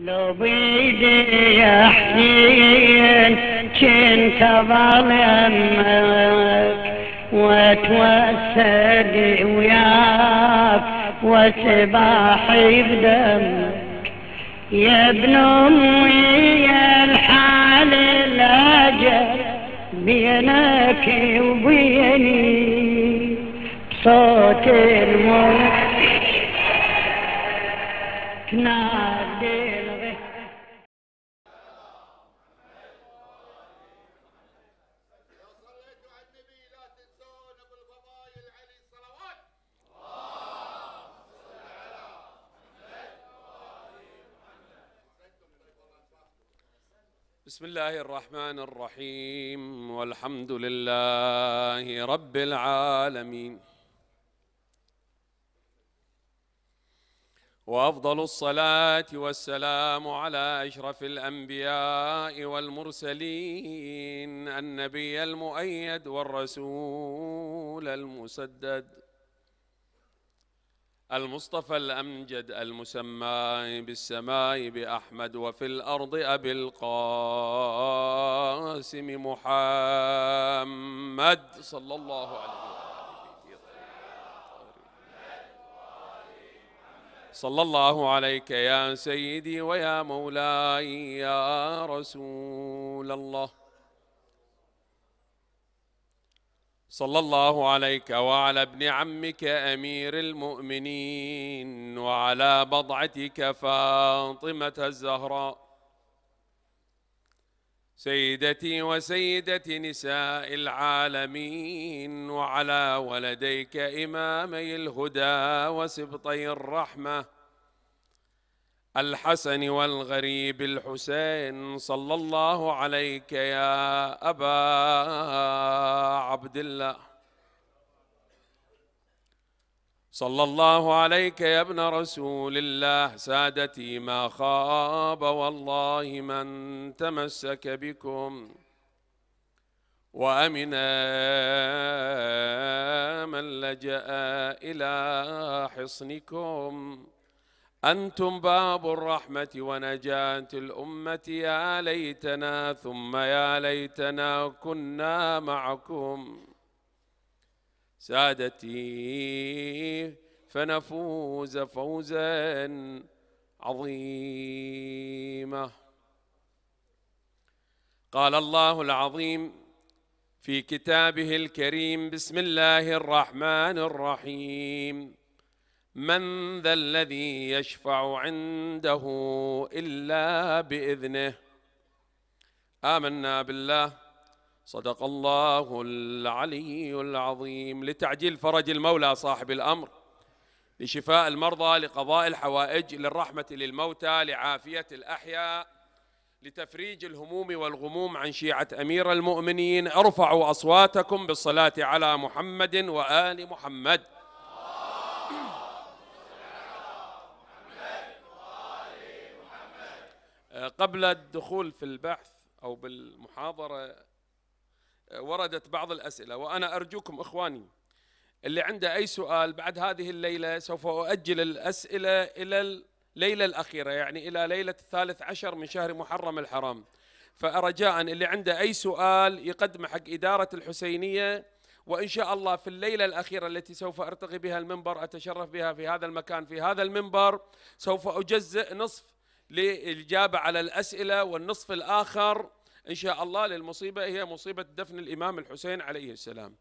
لو بيدي يا حنين كنت ظلمك واتوسد وياك وسباحي بدمك يا ابن امي يا الحال الاجل بينك وبيني صوت الموت بسم الله الرحمن الرحيم والحمد لله رب العالمين وافضل الصلاه والسلام على اشرف الانبياء والمرسلين النبي المؤيد والرسول المسدد المصطفى الأمجد المسمى بالسماء بأحمد وفي الأرض أبي القاسم محمد صلى الله عليه وسلم صلى الله عليك يا سيدي ويا مولاي يا رسول الله صلى الله عليك وعلى ابن عمك امير المؤمنين وعلى بضعتك فاطمه الزهراء سيدتي وسيدة نساء العالمين وعلى ولديك إمامي الهدى وسبطي الرحمة الحسن والغريب الحسين صلى الله عليك يا أبا عبد الله صلى الله عليك يا ابن رسول الله سادتي ما خاب والله من تمسك بكم وأمنا من لجأ إلى حصنكم أنتم باب الرحمة ونجاة الأمة يا ليتنا ثم يا ليتنا كنا معكم سادتي فنفوز فوزا عظيما قال الله العظيم في كتابه الكريم بسم الله الرحمن الرحيم من ذا الذي يشفع عنده الا باذنه امنا بالله صدق الله العلي العظيم لتعجيل فرج المولى صاحب الامر لشفاء المرضى لقضاء الحوائج للرحمه للموتى لعافيه الاحياء لتفريج الهموم والغموم عن شيعه امير المؤمنين ارفعوا اصواتكم بالصلاه على محمد وال محمد قبل الدخول في البحث أو بالمحاضرة آه، وردت بعض الأسئلة وأنا أرجوكم إخواني اللي عنده أي سؤال بعد هذه الليلة سوف أؤجل الأسئلة إلى الليلة الأخيرة يعني إلى ليلة الثالث عشر من شهر محرم الحرام فرجاء اللي عنده أي سؤال يقدمه حق إدارة الحسينية وإن شاء الله في الليلة الأخيرة التي سوف أرتقي بها المنبر أتشرف بها في هذا المكان في هذا المنبر سوف أجزئ نصف للإجابة على الأسئلة والنصف الآخر إن شاء الله للمصيبة هي مصيبة دفن الإمام الحسين عليه السلام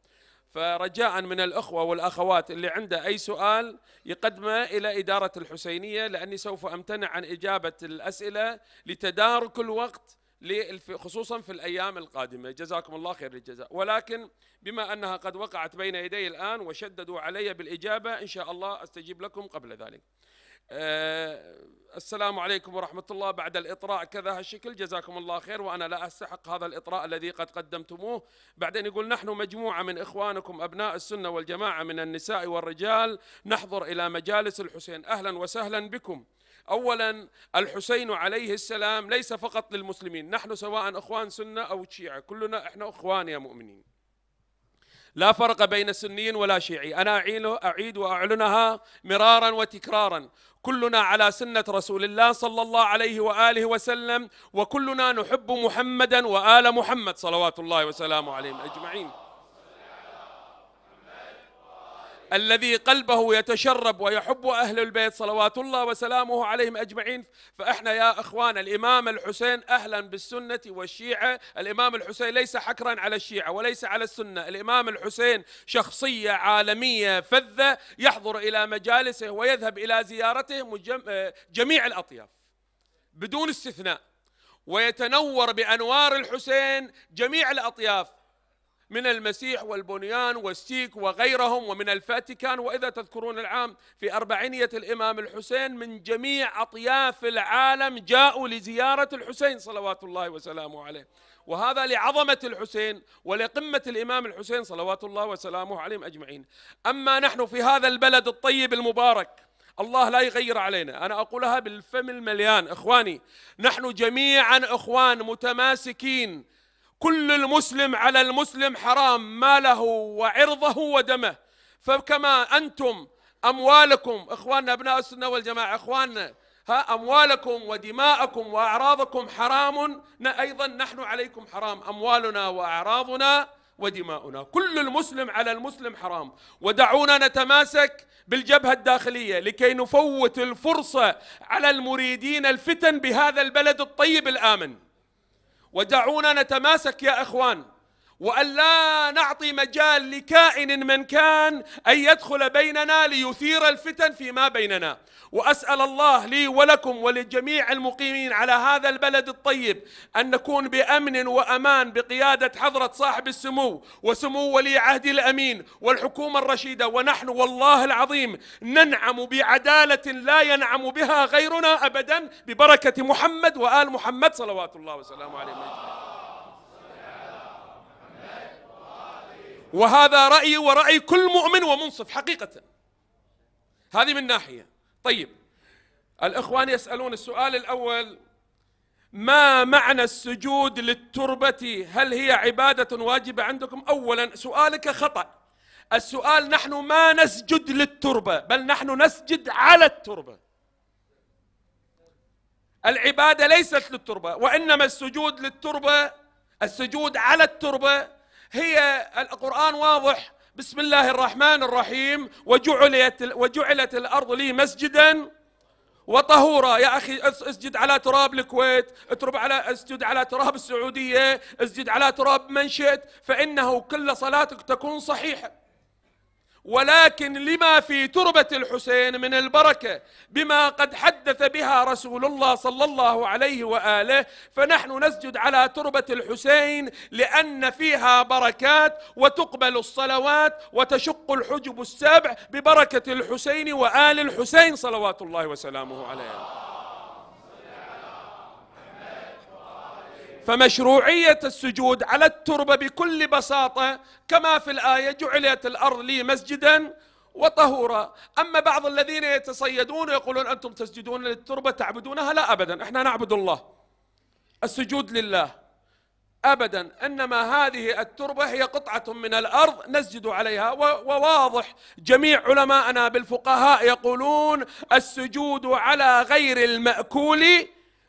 فرجاء من الأخوة والأخوات اللي عنده أي سؤال يقدمه إلى إدارة الحسينية لأني سوف أمتنع عن إجابة الأسئلة لتدارك الوقت خصوصا في الأيام القادمة جزاكم الله خير الجزاء ولكن بما أنها قد وقعت بين يدي الآن وشددوا علي بالإجابة إن شاء الله أستجيب لكم قبل ذلك آه، السلام عليكم ورحمة الله بعد الإطراء كذا هالشكل جزاكم الله خير وأنا لا أستحق هذا الإطراء الذي قد قدمتموه بعدين يقول نحن مجموعة من إخوانكم أبناء السنة والجماعة من النساء والرجال نحضر إلى مجالس الحسين أهلا وسهلا بكم اولا الحسين عليه السلام ليس فقط للمسلمين نحن سواء اخوان سنه او شيعه كلنا احنا اخوان يا مؤمنين لا فرق بين سني ولا شيعي انا اعيد واعلنها مرارا وتكرارا كلنا على سنة رسول الله صلى الله عليه وآله وسلم وكلنا نحب محمدا وآل محمد صلوات الله وسلامه عليهم أجمعين الذي قلبه يتشرب ويحب أهل البيت صلوات الله وسلامه عليهم أجمعين فإحنا يا أخوان الإمام الحسين أهلا بالسنة والشيعة الإمام الحسين ليس حكرا على الشيعة وليس على السنة الإمام الحسين شخصية عالمية فذة يحضر إلى مجالسه ويذهب إلى زيارته جميع الأطياف بدون استثناء ويتنور بأنوار الحسين جميع الأطياف من المسيح والبنيان والسيك وغيرهم ومن الفاتيكان وإذا تذكرون العام في أربعينية الإمام الحسين من جميع أطياف العالم جاءوا لزيارة الحسين صلوات الله وسلامه عليه وهذا لعظمة الحسين ولقمة الإمام الحسين صلوات الله وسلامه عليهم أجمعين أما نحن في هذا البلد الطيب المبارك الله لا يغير علينا أنا أقولها بالفم المليان إخواني نحن جميعا إخوان متماسكين كل المسلم على المسلم حرام ماله وعرضه ودمه فكما أنتم أموالكم إخواننا أبناء السنة والجماعة إخواننا ها أموالكم ودماءكم وأعراضكم حرام أيضا نحن عليكم حرام أموالنا وأعراضنا ودماؤنا كل المسلم على المسلم حرام ودعونا نتماسك بالجبهة الداخلية لكي نفوت الفرصة على المريدين الفتن بهذا البلد الطيب الآمن ودعونا نتماسك يا اخوان وأن لا نعطي مجال لكائن من كان أن يدخل بيننا ليثير الفتن فيما بيننا وأسأل الله لي ولكم ولجميع المقيمين على هذا البلد الطيب أن نكون بأمن وأمان بقيادة حضرة صاحب السمو وسمو ولي عهد الأمين والحكومة الرشيدة ونحن والله العظيم ننعم بعدالة لا ينعم بها غيرنا أبدا ببركة محمد وآل محمد صلوات الله وسلامه عليه وسلم وهذا رأيي ورأي كل مؤمن ومنصف حقيقة هذه من ناحية طيب الإخوان يسألون السؤال الأول ما معنى السجود للتربة هل هي عبادة واجبة عندكم أولا سؤالك خطأ السؤال نحن ما نسجد للتربة بل نحن نسجد على التربة العبادة ليست للتربة وإنما السجود للتربة السجود على التربة هي القرآن واضح بسم الله الرحمن الرحيم وجعلت وجعلت الارض لي مسجدا وطهورا يا اخي اسجد على تراب الكويت اترب على اسجد على تراب السعوديه اسجد على تراب من شئت فانه كل صلاتك تكون صحيحه ولكن لما في تربة الحسين من البركة بما قد حدث بها رسول الله صلى الله عليه وآله فنحن نسجد على تربة الحسين لأن فيها بركات وتقبل الصلوات وتشق الحجب السبع ببركة الحسين وآل الحسين صلوات الله وسلامه عليه فمشروعية السجود على التربة بكل بساطة كما في الآية جعلت الأرض لي مسجدا وطهورا أما بعض الذين يتصيدون يقولون أنتم تسجدون للتربة تعبدونها لا أبدا إحنا نعبد الله السجود لله ابدا انما هذه التربه هي قطعه من الارض نسجد عليها وواضح جميع علماءنا بالفقهاء يقولون السجود على غير الماكول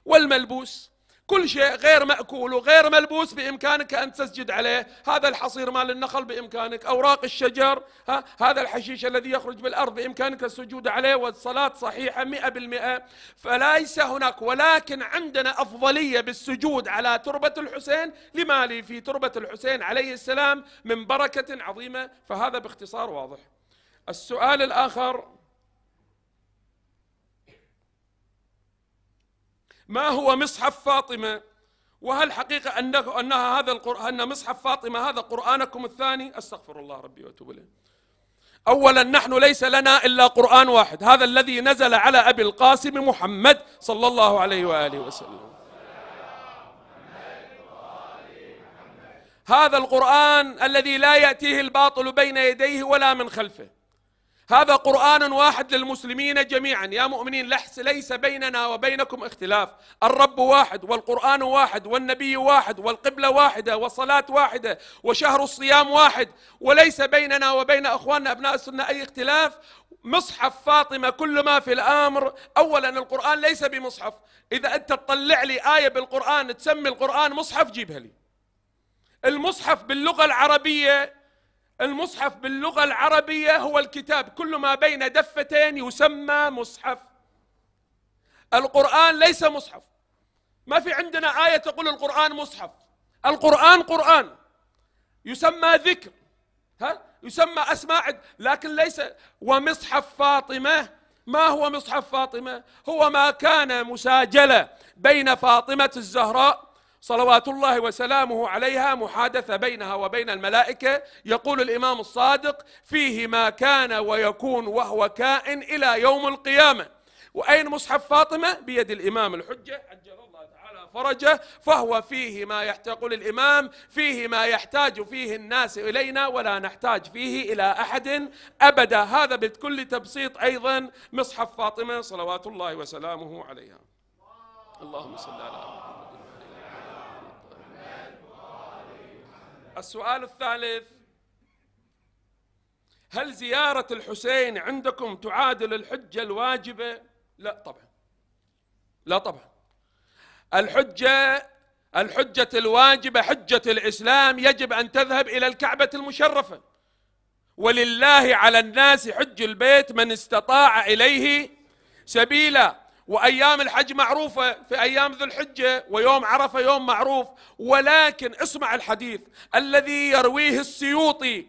والملبوس كل شيء غير مأكول وغير ملبوس بإمكانك أن تسجد عليه هذا الحصير مال النخل بإمكانك أوراق الشجر ها؟ هذا الحشيش الذي يخرج بالأرض بإمكانك السجود عليه والصلاة صحيحة مئة بالمئة فليس هناك ولكن عندنا أفضلية بالسجود على تربة الحسين لما لي في تربة الحسين عليه السلام من بركة عظيمة فهذا باختصار واضح السؤال الآخر ما هو مصحف فاطمة وهل حقيقة أنه أنها هذا القرآن أن مصحف فاطمة هذا قرآنكم الثاني أستغفر الله ربي وأتوب إليه أولا نحن ليس لنا إلا قرآن واحد هذا الذي نزل على أبي القاسم محمد صلى الله عليه وآله وسلم هذا القرآن الذي لا يأتيه الباطل بين يديه ولا من خلفه هذا قرآن واحد للمسلمين جميعا يا مؤمنين لحس ليس بيننا وبينكم اختلاف الرب واحد والقرآن واحد والنبي واحد والقبلة واحدة والصلاة واحدة وشهر الصيام واحد وليس بيننا وبين أخواننا أبناء السنة أي اختلاف مصحف فاطمة كل ما في الأمر أولا القرآن ليس بمصحف إذا أنت تطلع لي آية بالقرآن تسمي القرآن مصحف جيبها لي المصحف باللغة العربية المصحف باللغة العربية هو الكتاب كل ما بين دفتين يسمى مصحف القرآن ليس مصحف ما في عندنا آية تقول القرآن مصحف القرآن قرآن يسمى ذكر ها يسمى أسماء لكن ليس ومصحف فاطمة ما هو مصحف فاطمة هو ما كان مساجلة بين فاطمة الزهراء صلوات الله وسلامه عليها محادثة بينها وبين الملائكة يقول الإمام الصادق فيه ما كان ويكون وهو كائن إلى يوم القيامة وأين مصحف فاطمة بيد الإمام الحجة عجل الله تعالى فرجه فهو فيه ما يحتاج الإمام فيه ما يحتاج فيه الناس إلينا ولا نحتاج فيه إلى أحد أبدا هذا بكل تبسيط أيضا مصحف فاطمة صلوات الله وسلامه عليها اللهم صل على محمد السؤال الثالث هل زيارة الحسين عندكم تعادل الحجة الواجبة؟ لا طبعا لا طبعا الحجة الحجة الواجبة حجة الإسلام يجب أن تذهب إلى الكعبة المشرفة ولله على الناس حج البيت من استطاع إليه سبيلا وايام الحج معروفه في ايام ذو الحجه ويوم عرفه يوم معروف ولكن اسمع الحديث الذي يرويه السيوطي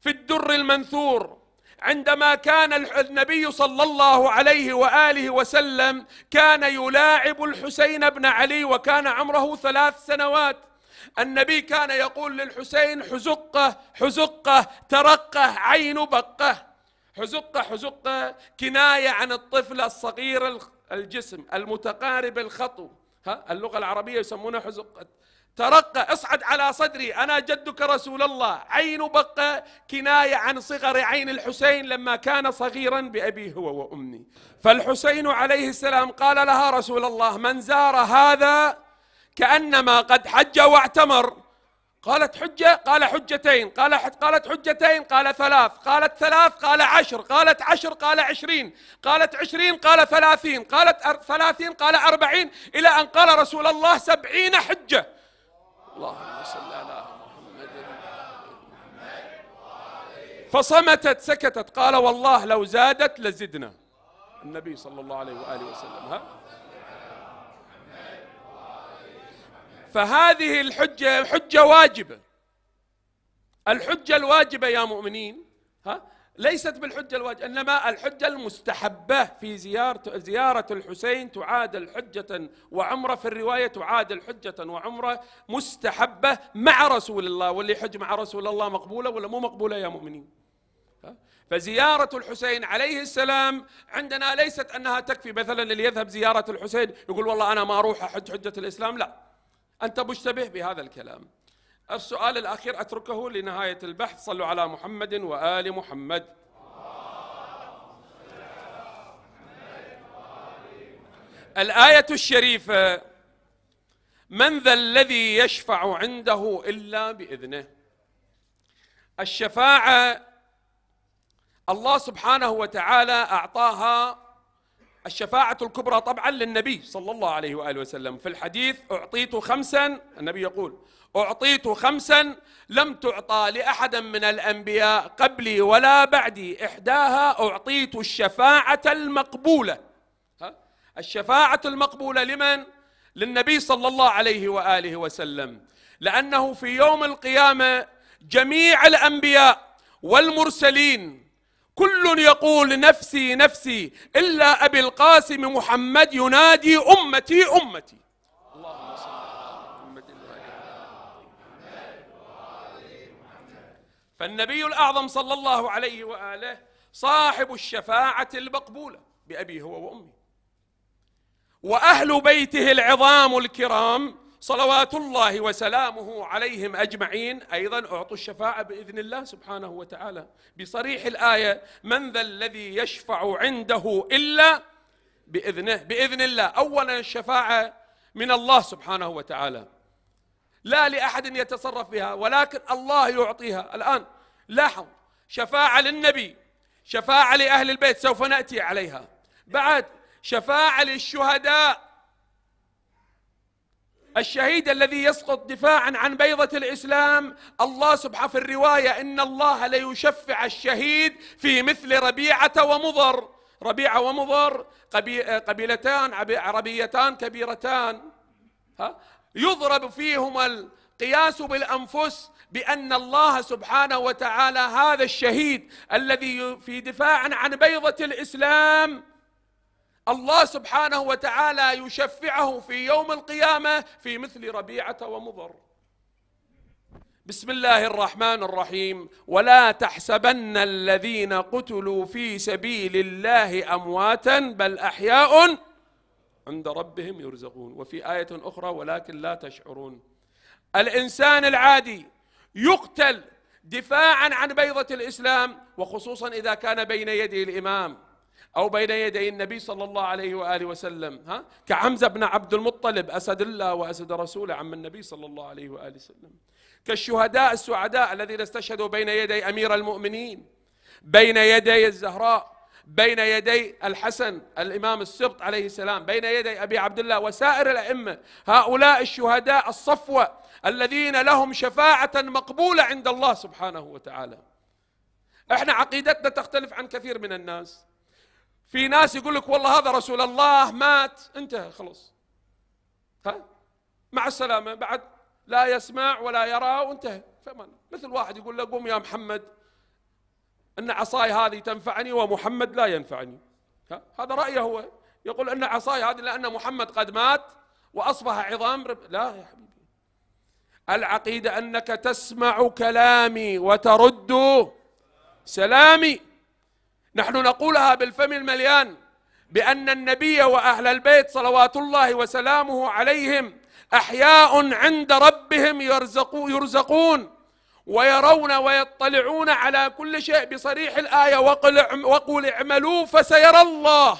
في الدر المنثور عندما كان النبي صلى الله عليه واله وسلم كان يلاعب الحسين بن علي وكان عمره ثلاث سنوات النبي كان يقول للحسين حزقه حزقه ترقه عين بقه حزقه حزقه كنايه عن الطفل الصغير الجسم المتقارب الخطو ها اللغة العربية يسمونها حزق ترقى اصعد على صدري أنا جدك رسول الله عين بقى كناية عن صغر عين الحسين لما كان صغيرا بأبي هو وأمي فالحسين عليه السلام قال لها رسول الله من زار هذا كأنما قد حج واعتمر قالت حجة قال حجتين قال قالت حجتين قال ثلاث قالت ثلاث قال عشر قالت عشر قال عشرين قالت عشرين قال ثلاثين قالت ثلاثين قال أربعين إلى أن قال رسول الله سبعين حجة اللهم صل على محمد فصمتت سكتت قال والله لو زادت لزدنا النبي صلى الله عليه وآله وسلم ها فهذه الحجة حجة واجبة الحجة الواجبة يا مؤمنين ها ليست بالحجة الواجبة إنما الحجة المستحبة في زيارة زيارة الحسين تعادل حجة وعمرة في الرواية تعادل حجة وعمرة مستحبة مع رسول الله واللي يحج مع رسول الله مقبولة ولا مو مقبولة يا مؤمنين فزيارة الحسين عليه السلام عندنا ليست أنها تكفي مثلا اللي يذهب زيارة الحسين يقول والله أنا ما أروح أحج حجة الإسلام لا أنت مشتبه بهذا الكلام السؤال الأخير أتركه لنهاية البحث صلوا على محمد وآل محمد الآية الشريفة من ذا الذي يشفع عنده إلا بإذنه الشفاعة الله سبحانه وتعالى أعطاها الشفاعة الكبرى طبعا للنبي صلى الله عليه وآله وسلم في الحديث أعطيت خمسا النبي يقول أعطيت خمسا لم تعطى لأحد من الأنبياء قبلي ولا بعدي إحداها أعطيت الشفاعة المقبولة ها؟ الشفاعة المقبولة لمن؟ للنبي صلى الله عليه وآله وسلم لأنه في يوم القيامة جميع الأنبياء والمرسلين كل يقول نفسي نفسي إلا أبي القاسم محمد ينادي أمتي أمتي اللهم صل على محمد فالنبي الأعظم صلى الله عليه وآله صاحب الشفاعة المقبولة بأبي هو وأمي وأهل بيته العظام الكرام صلوات الله وسلامه عليهم أجمعين أيضا أعطوا الشفاعة بإذن الله سبحانه وتعالى بصريح الآية من ذا الذي يشفع عنده إلا بإذنه بإذن الله أولا الشفاعة من الله سبحانه وتعالى لا لأحد يتصرف بها ولكن الله يعطيها الآن لاحظ شفاعة للنبي شفاعة لأهل البيت سوف نأتي عليها بعد شفاعة للشهداء الشهيد الذي يسقط دفاعا عن بيضة الإسلام الله سبحانه في الرواية إن الله ليشفع الشهيد في مثل ربيعة ومضر ربيعة ومضر قبيلتان عربيتان كبيرتان ها يضرب فيهما القياس بالأنفس بأن الله سبحانه وتعالى هذا الشهيد الذي في دفاع عن بيضة الإسلام الله سبحانه وتعالى يشفعه في يوم القيامة في مثل ربيعة ومضر بسم الله الرحمن الرحيم ولا تحسبن الذين قتلوا في سبيل الله امواتا بل احياء عند ربهم يرزقون وفي ايه اخرى ولكن لا تشعرون الانسان العادي يقتل دفاعا عن بيضه الاسلام وخصوصا اذا كان بين يدي الامام أو بين يدي النبي صلى الله عليه وآله وسلم ها كعمزة بن عبد المطلب أسد الله وأسد رسوله عم النبي صلى الله عليه وآله وسلم كالشهداء السعداء الذين استشهدوا بين يدي أمير المؤمنين بين يدي الزهراء بين يدي الحسن الامام السبط عليه السلام بين يدي ابي عبد الله وسائر الائمه هؤلاء الشهداء الصفوه الذين لهم شفاعه مقبوله عند الله سبحانه وتعالى احنا عقيدتنا تختلف عن كثير من الناس في ناس يقول لك والله هذا رسول الله مات انتهى خلص ها مع السلامة بعد لا يسمع ولا يرى وانتهى فمن مثل واحد يقول له قم يا محمد ان عصاي هذه تنفعني ومحمد لا ينفعني ها؟ هذا رأيه هو يقول ان عصاي هذه لان محمد قد مات واصبح عظام رب لا يا حبيبي العقيدة انك تسمع كلامي وترد سلامي نحن نقولها بالفم المليان بأن النبي وأهل البيت صلوات الله وسلامه عليهم أحياء عند ربهم يرزقو يرزقون ويرون ويطلعون على كل شيء بصريح الآية وقل, وقل اعملوا فسيرى الله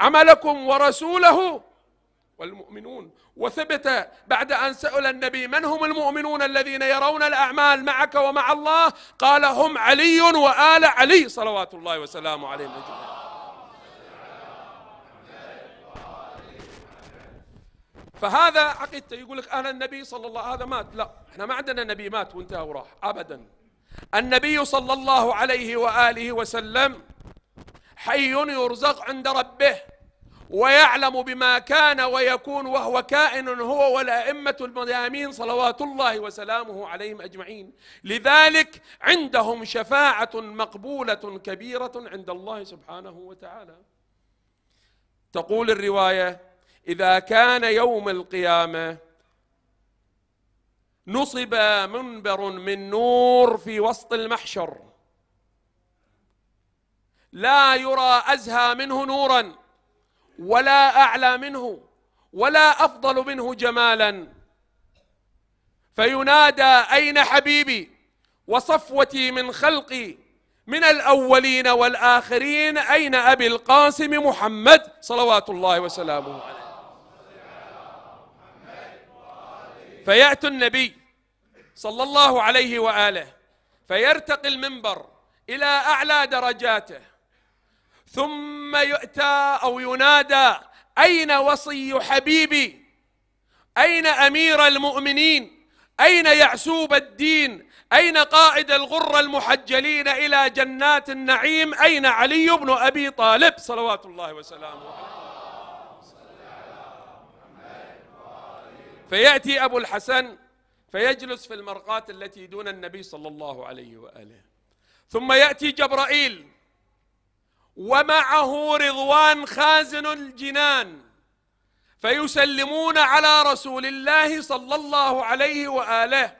عملكم ورسوله والمؤمنون وثبت بعد ان سال النبي من هم المؤمنون الذين يرون الاعمال معك ومع الله قال هم علي وال علي صلوات الله وسلامه عليهم اجمعين فهذا عقيدته يقول لك انا النبي صلى الله هذا مات لا احنا ما عندنا نبي مات وانتهى وراح ابدا النبي صلى الله عليه واله وسلم حي يرزق عند ربه ويعلم بما كان ويكون وهو كائن هو والأئمة الميامين صلوات الله وسلامه عليهم أجمعين لذلك عندهم شفاعة مقبولة كبيرة عند الله سبحانه وتعالى تقول الرواية إذا كان يوم القيامة نصب منبر من نور في وسط المحشر لا يرى أزهى منه نوراً ولا أعلى منه ولا أفضل منه جمالا فينادى أين حبيبي وصفوتي من خلقي من الأولين والآخرين أين أبي القاسم محمد صلوات الله وسلامه عليه فيأتي النبي صلى الله عليه وآله فيرتقي المنبر إلى أعلى درجاته ثم يؤتى او ينادى اين وصي حبيبي اين امير المؤمنين اين يعسوب الدين اين قائد الغر المحجلين الى جنات النعيم اين علي بن ابي طالب صلوات الله وسلامه فياتي ابو الحسن فيجلس في المرقات التي دون النبي صلى الله عليه واله ثم ياتي جبرائيل ومعه رضوان خازن الجنان فيسلمون على رسول الله صلى الله عليه واله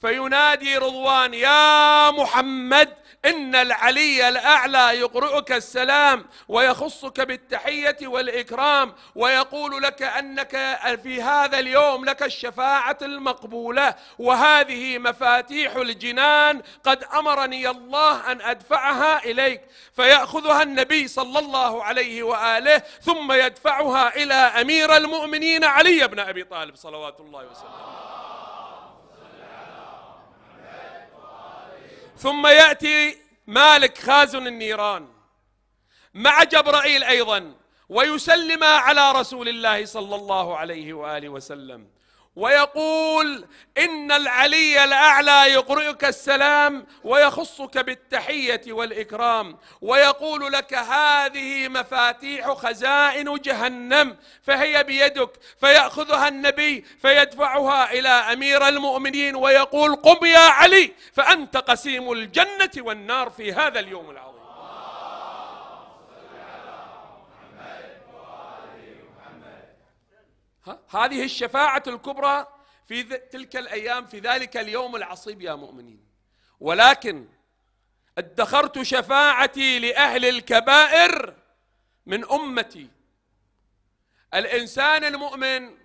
فينادي رضوان يا محمد إن العلي الأعلى يقرئك السلام ويخصك بالتحية والإكرام ويقول لك أنك في هذا اليوم لك الشفاعة المقبولة وهذه مفاتيح الجنان قد أمرني الله أن أدفعها إليك فيأخذها النبي صلى الله عليه وآله ثم يدفعها إلى أمير المؤمنين علي بن أبي طالب صلوات الله وسلامه ثم يأتي مالك خازن النيران مع جبرائيل أيضا ويسلم على رسول الله صلى الله عليه وآله وسلم ويقول إن العلي الأعلى يقرئك السلام ويخصك بالتحية والإكرام ويقول لك هذه مفاتيح خزائن جهنم فهي بيدك فيأخذها النبي فيدفعها إلى أمير المؤمنين ويقول قم يا علي فأنت قسيم الجنة والنار في هذا اليوم العظيم هذه الشفاعة الكبرى في تلك الأيام في ذلك اليوم العصيب يا مؤمنين ولكن ادخرت شفاعتي لأهل الكبائر من أمتي الإنسان المؤمن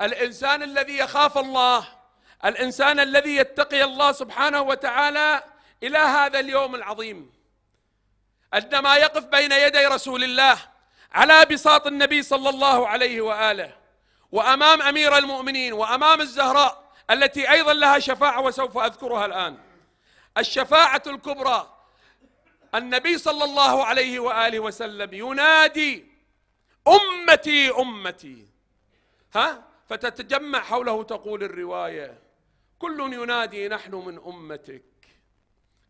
الإنسان الذي يخاف الله الإنسان الذي يتقي الله سبحانه وتعالى إلى هذا اليوم العظيم عندما يقف بين يدي رسول الله على بساط النبي صلى الله عليه واله وامام امير المؤمنين وامام الزهراء التي ايضا لها شفاعه وسوف اذكرها الان. الشفاعه الكبرى النبي صلى الله عليه واله وسلم ينادي امتي امتي ها فتتجمع حوله تقول الروايه كل ينادي نحن من امتك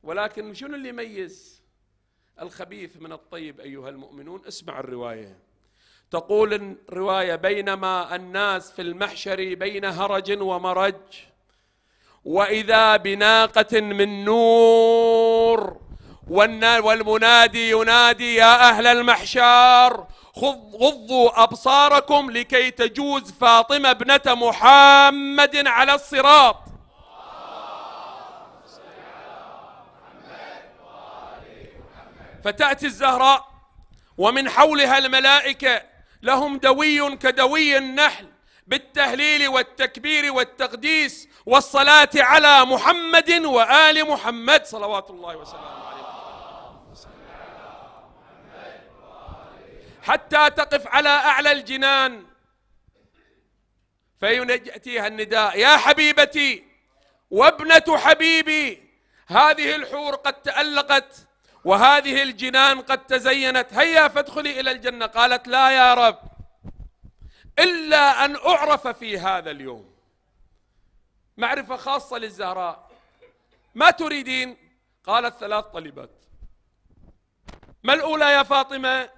ولكن شنو اللي يميز الخبيث من الطيب أيها المؤمنون اسمع الرواية تقول الرواية بينما الناس في المحشر بين هرج ومرج وإذا بناقة من نور والمنادي ينادي يا أهل المحشر غضوا أبصاركم لكي تجوز فاطمة ابنة محمد على الصراط فتأتي الزهراء ومن حولها الملائكة لهم دوي كدوي النحل بالتهليل والتكبير والتقديس والصلاة على محمد وآل محمد صلوات الله وسلامه عليه حتى تقف على أعلى الجنان فيأتيها النداء يا حبيبتي وابنة حبيبي هذه الحور قد تألقت وهذه الجنان قد تزينت هيا فادخلي إلى الجنة قالت لا يا رب إلا أن أعرف في هذا اليوم معرفة خاصة للزهراء ما تريدين قالت ثلاث طلبات ما الأولى يا فاطمة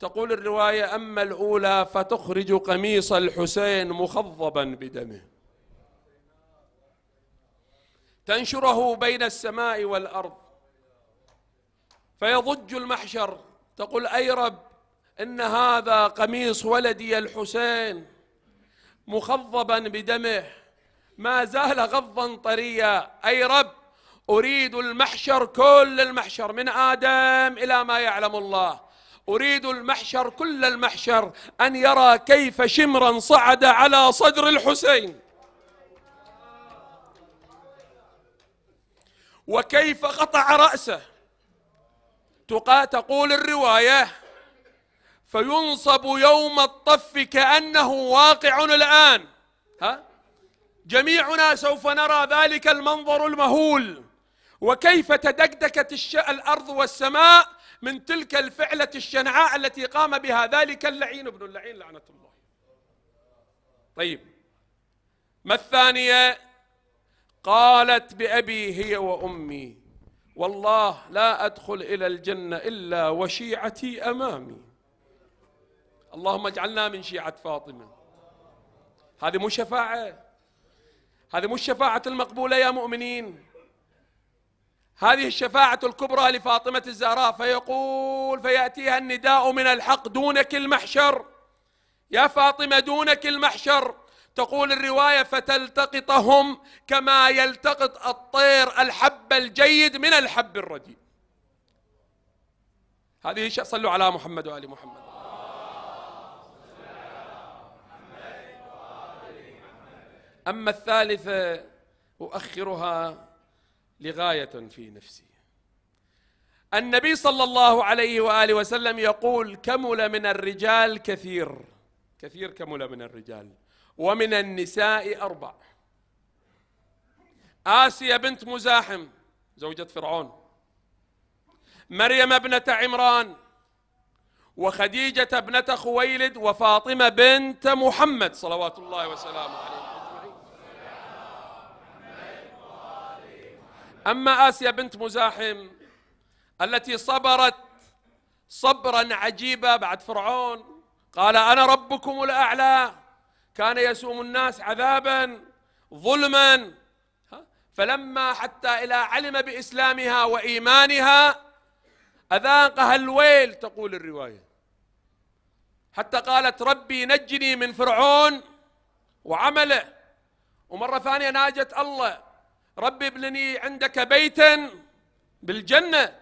تقول الرواية أما الأولى فتخرج قميص الحسين مخضبا بدمه تنشره بين السماء والأرض فيضج المحشر تقول أي رب إن هذا قميص ولدي الحسين مخضبا بدمه ما زال غضا طريا أي رب أريد المحشر كل المحشر من آدم إلى ما يعلم الله أريد المحشر كل المحشر أن يرى كيف شمرا صعد على صدر الحسين وكيف قطع رأسه تقول الرواية فينصب يوم الطف كأنه واقع الآن ها؟ جميعنا سوف نرى ذلك المنظر المهول وكيف تدكدكت الش... الأرض والسماء من تلك الفعلة الشنعاء التي قام بها ذلك اللعين ابن اللعين لعنة الله طيب ما الثانية قالت بأبي هي وأمي والله لا ادخل الى الجنه الا وشيعتي امامي اللهم اجعلنا من شيعه فاطمه هذه مو شفاعه هذه مو الشفاعه المقبوله يا مؤمنين هذه الشفاعه الكبرى لفاطمه الزهراء فيقول فياتيها النداء من الحق دونك المحشر يا فاطمه دونك المحشر تقول الرواية فتلتقطهم كما يلتقط الطير الحب الجيد من الحب الرديء هذه شيء صلوا على محمد وآل محمد أما الثالثة أؤخرها لغاية في نفسي النبي صلى الله عليه وآله وسلم يقول كمل من الرجال كثير كثير كمل من الرجال ومن النساء أربع آسيا بنت مزاحم زوجة فرعون مريم ابنة عمران وخديجة ابنة خويلد وفاطمة بنت محمد صلوات الله وسلامه عليه أما آسيا بنت مزاحم التي صبرت صبرا عجيبا بعد فرعون قال أنا ربكم الأعلى كان يسوم الناس عذابا ظلما فلما حتى إلى علم بإسلامها وإيمانها أذاقها الويل تقول الرواية حتى قالت ربي نجني من فرعون وعمله ومرة ثانية ناجت الله ربي ابنني عندك بيتا بالجنة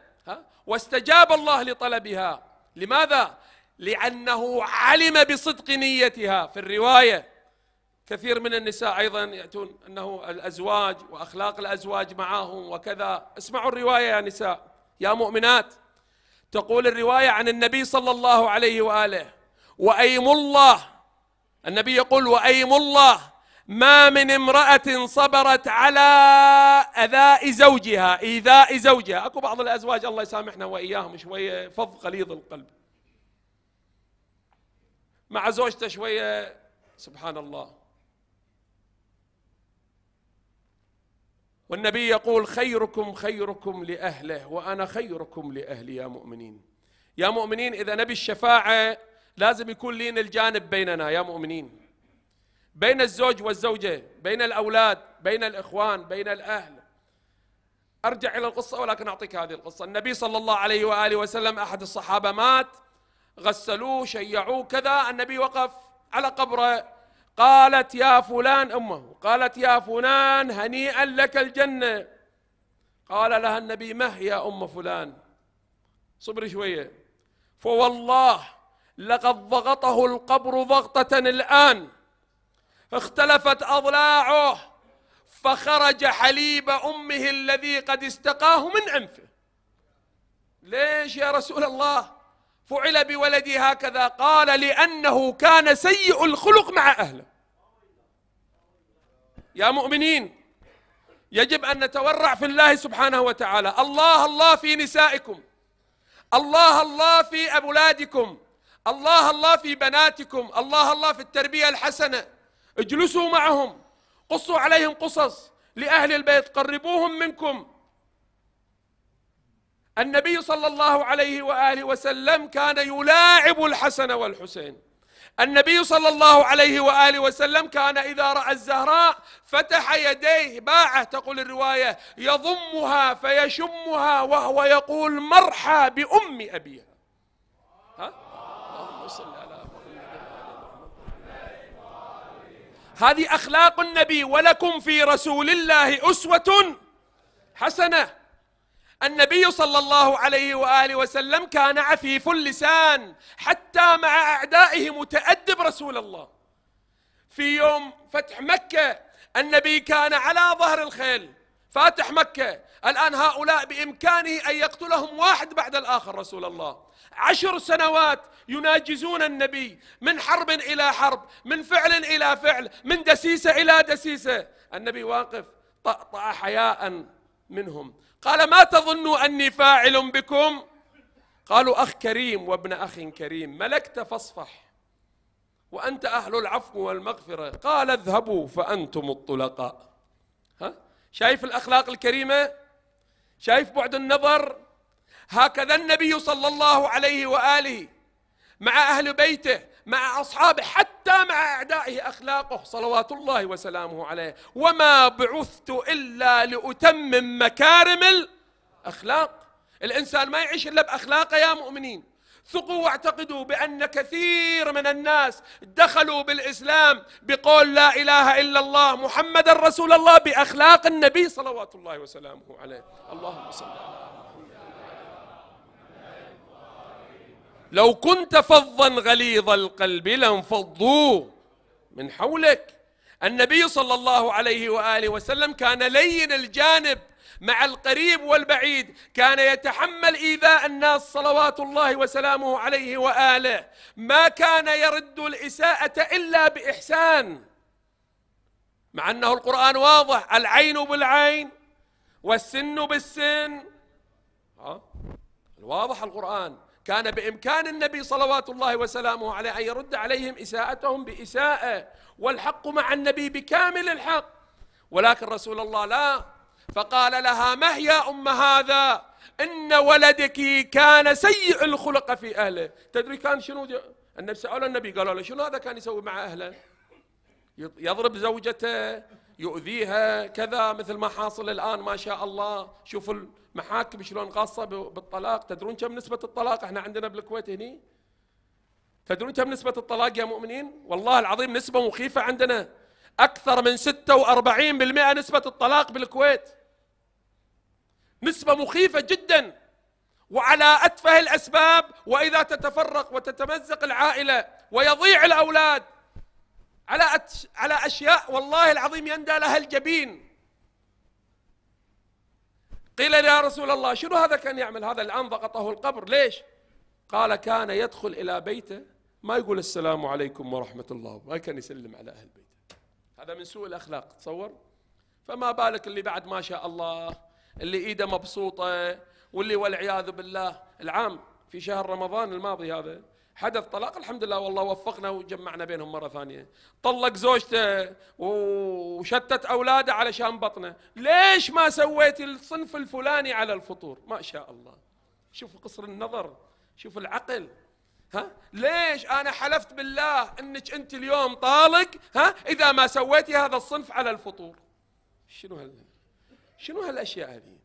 واستجاب الله لطلبها لماذا؟ لأنه علم بصدق نيتها في الرواية كثير من النساء أيضا يأتون أنه الأزواج وأخلاق الأزواج معهم وكذا اسمعوا الرواية يا نساء يا مؤمنات تقول الرواية عن النبي صلى الله عليه وآله وأيم الله النبي يقول وأيم الله ما من امرأة صبرت على أذاء زوجها إيذاء زوجها أكو بعض الأزواج الله يسامحنا وإياهم شوية فض غليظ القلب مع زوجته شوية سبحان الله والنبي يقول خيركم خيركم لأهله وأنا خيركم لأهلي يا مؤمنين يا مؤمنين إذا نبي الشفاعة لازم يكون لين الجانب بيننا يا مؤمنين بين الزوج والزوجة بين الأولاد بين الإخوان بين الأهل أرجع إلى القصة ولكن أعطيك هذه القصة النبي صلى الله عليه وآله وسلم أحد الصحابة مات غسلوه شيعوه كذا النبي وقف على قبره قالت يا فلان امه قالت يا فلان هنيئا لك الجنه قال لها النبي مه يا ام فلان صبري شويه فوالله لقد ضغطه القبر ضغطه الان اختلفت اضلاعه فخرج حليب امه الذي قد استقاه من انفه ليش يا رسول الله فعل بولدي هكذا قال لأنه كان سيء الخلق مع أهله يا مؤمنين يجب أن نتورع في الله سبحانه وتعالى الله الله في نسائكم الله الله في أولادكم الله الله في بناتكم الله الله في التربية الحسنة اجلسوا معهم قصوا عليهم قصص لأهل البيت قربوهم منكم النبي صلى الله عليه واله وسلم كان يلاعب الحسن والحسين النبي صلى الله عليه واله وسلم كان اذا راى الزهراء فتح يديه باعه تقول الروايه يضمها فيشمها وهو يقول مرحى بام ابيها هذه اخلاق النبي ولكم في رسول الله اسوه حسنه النبي صلى الله عليه واله وسلم كان عفيف اللسان حتى مع اعدائه متادب رسول الله. في يوم فتح مكه النبي كان على ظهر الخيل فاتح مكه، الان هؤلاء بامكانه ان يقتلهم واحد بعد الاخر رسول الله. عشر سنوات يناجزون النبي من حرب الى حرب، من فعل الى فعل، من دسيسه الى دسيسه، النبي واقف طأطأ حياء منهم قال ما تظنوا أني فاعل بكم قالوا أخ كريم وابن أخ كريم ملكت فاصفح وأنت أهل العفو والمغفرة قال اذهبوا فأنتم الطلقاء ها؟ شايف الأخلاق الكريمة شايف بعد النظر هكذا النبي صلى الله عليه وآله مع أهل بيته مع أصحابه حتى مع أعدائه أخلاقه صلوات الله وسلامه عليه وما بعثت إلا لأتمم مكارم الأخلاق الإنسان ما يعيش إلا بأخلاقه يا مؤمنين ثقوا واعتقدوا بأن كثير من الناس دخلوا بالإسلام بقول لا إله إلا الله محمد رسول الله بأخلاق النبي صلوات الله وسلامه عليه اللهم صل على لو كنت فظا غليظ القلب لانفضوا من حولك النبي صلى الله عليه واله وسلم كان لين الجانب مع القريب والبعيد كان يتحمل ايذاء الناس صلوات الله وسلامه عليه واله ما كان يرد الاساءه الا باحسان مع انه القران واضح العين بالعين والسن بالسن ها واضح القران كان بإمكان النبي صلوات الله وسلامه عليه أن يرد عليهم إساءتهم بإساءة والحق مع النبي بكامل الحق ولكن رسول الله لا فقال لها ما هي أم هذا إن ولدك كان سيء الخلق في أهله تدري كان شنو النبي سأل النبي قالوا له شنو هذا كان يسوي مع أهله يضرب زوجته يؤذيها كذا مثل ما حاصل الان ما شاء الله شوفوا المحاكم شلون خاصه بالطلاق تدرون كم نسبه الطلاق احنا عندنا بالكويت هني تدرون كم نسبه الطلاق يا مؤمنين والله العظيم نسبه مخيفه عندنا اكثر من 46% نسبه الطلاق بالكويت نسبه مخيفه جدا وعلى اتفه الاسباب واذا تتفرق وتتمزق العائله ويضيع الاولاد على على اشياء والله العظيم يندى لها الجبين قيل يا رسول الله شنو هذا كان يعمل هذا الان ضغطه القبر ليش قال كان يدخل الى بيته ما يقول السلام عليكم ورحمه الله ما كان يسلم على اهل بيته هذا من سوء الاخلاق تصور فما بالك اللي بعد ما شاء الله اللي ايده مبسوطه واللي والعياذ بالله العام في شهر رمضان الماضي هذا حدث طلاق الحمد لله والله وفقنا وجمعنا بينهم مره ثانيه طلق زوجته وشتت اولاده علشان بطنه ليش ما سويت الصنف الفلاني على الفطور ما شاء الله شوف قصر النظر شوف العقل ها ليش انا حلفت بالله انك انت اليوم طالق ها اذا ما سويتي هذا الصنف على الفطور شنو هال شنو هالاشياء هذه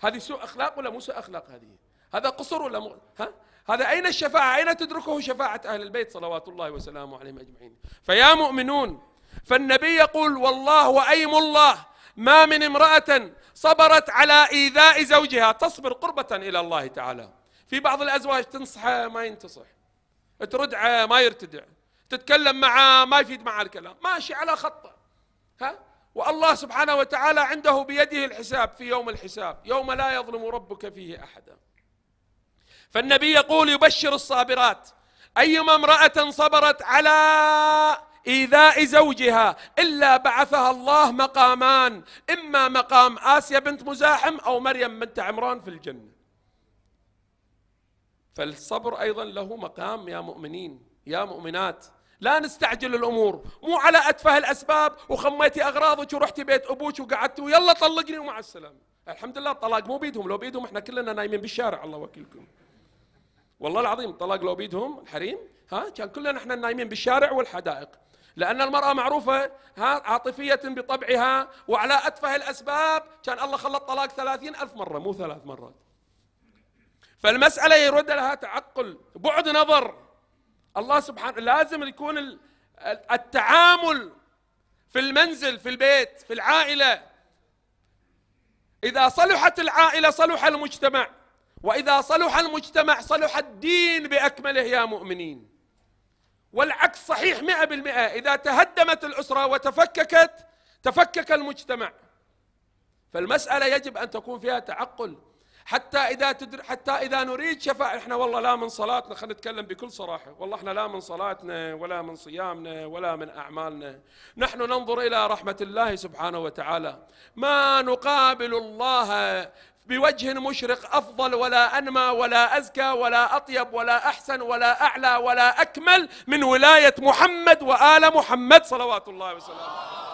هذه سوء اخلاق ولا مو سوء اخلاق هذه هذا قصر ولا مو ها هذا أين الشفاعة أين تدركه شفاعة أهل البيت صلوات الله وسلامه عليهم أجمعين فيا مؤمنون فالنبي يقول والله وأيم الله ما من امرأة صبرت على إيذاء زوجها تصبر قربة إلى الله تعالى في بعض الأزواج تنصحه ما ينتصح تردعه ما يرتدع تتكلم معه ما يفيد معه الكلام ماشي على خطه ها والله سبحانه وتعالى عنده بيده الحساب في يوم الحساب يوم لا يظلم ربك فيه أحدا فالنبي يقول يبشر الصابرات أيما امرأة صبرت على إيذاء زوجها إلا بعثها الله مقامان إما مقام آسيا بنت مزاحم أو مريم بنت عمران في الجنة فالصبر أيضا له مقام يا مؤمنين يا مؤمنات لا نستعجل الأمور مو على أتفه الأسباب وخميتي أغراضك ورحتي بيت أبوك وقعدتي ويلا طلقني ومع السلامة الحمد لله الطلاق مو بيدهم لو بيدهم احنا كلنا نايمين بالشارع الله وكيلكم والله العظيم طلاق لو بيدهم الحريم ها كان كلنا احنا نايمين بالشارع والحدائق لأن المرأة معروفة ها عاطفية بطبعها وعلى أتفه الأسباب كان الله خلى الطلاق ثلاثين ألف مرة مو ثلاث مرات فالمسألة يرد لها تعقل بعد نظر الله سبحانه لازم يكون التعامل في المنزل في البيت في العائلة إذا صلحت العائلة صلح المجتمع واذا صلح المجتمع صلح الدين باكمله يا مؤمنين والعكس صحيح مئة بالمئة إذا تهدمت الأسرة وتفككت تفكك المجتمع فالمسألة يجب أن تكون فيها تعقل حتى إذا تدر... حتى إذا نريد شفاعة إحنا والله لا من صلاتنا خلينا نتكلم بكل صراحة والله إحنا لا من صلاتنا ولا من صيامنا ولا من أعمالنا نحن ننظر إلى رحمة الله سبحانه وتعالى ما نقابل الله بوجه مشرق افضل ولا انمى ولا ازكى ولا اطيب ولا احسن ولا اعلى ولا اكمل من ولايه محمد وال محمد صلوات الله وسلامه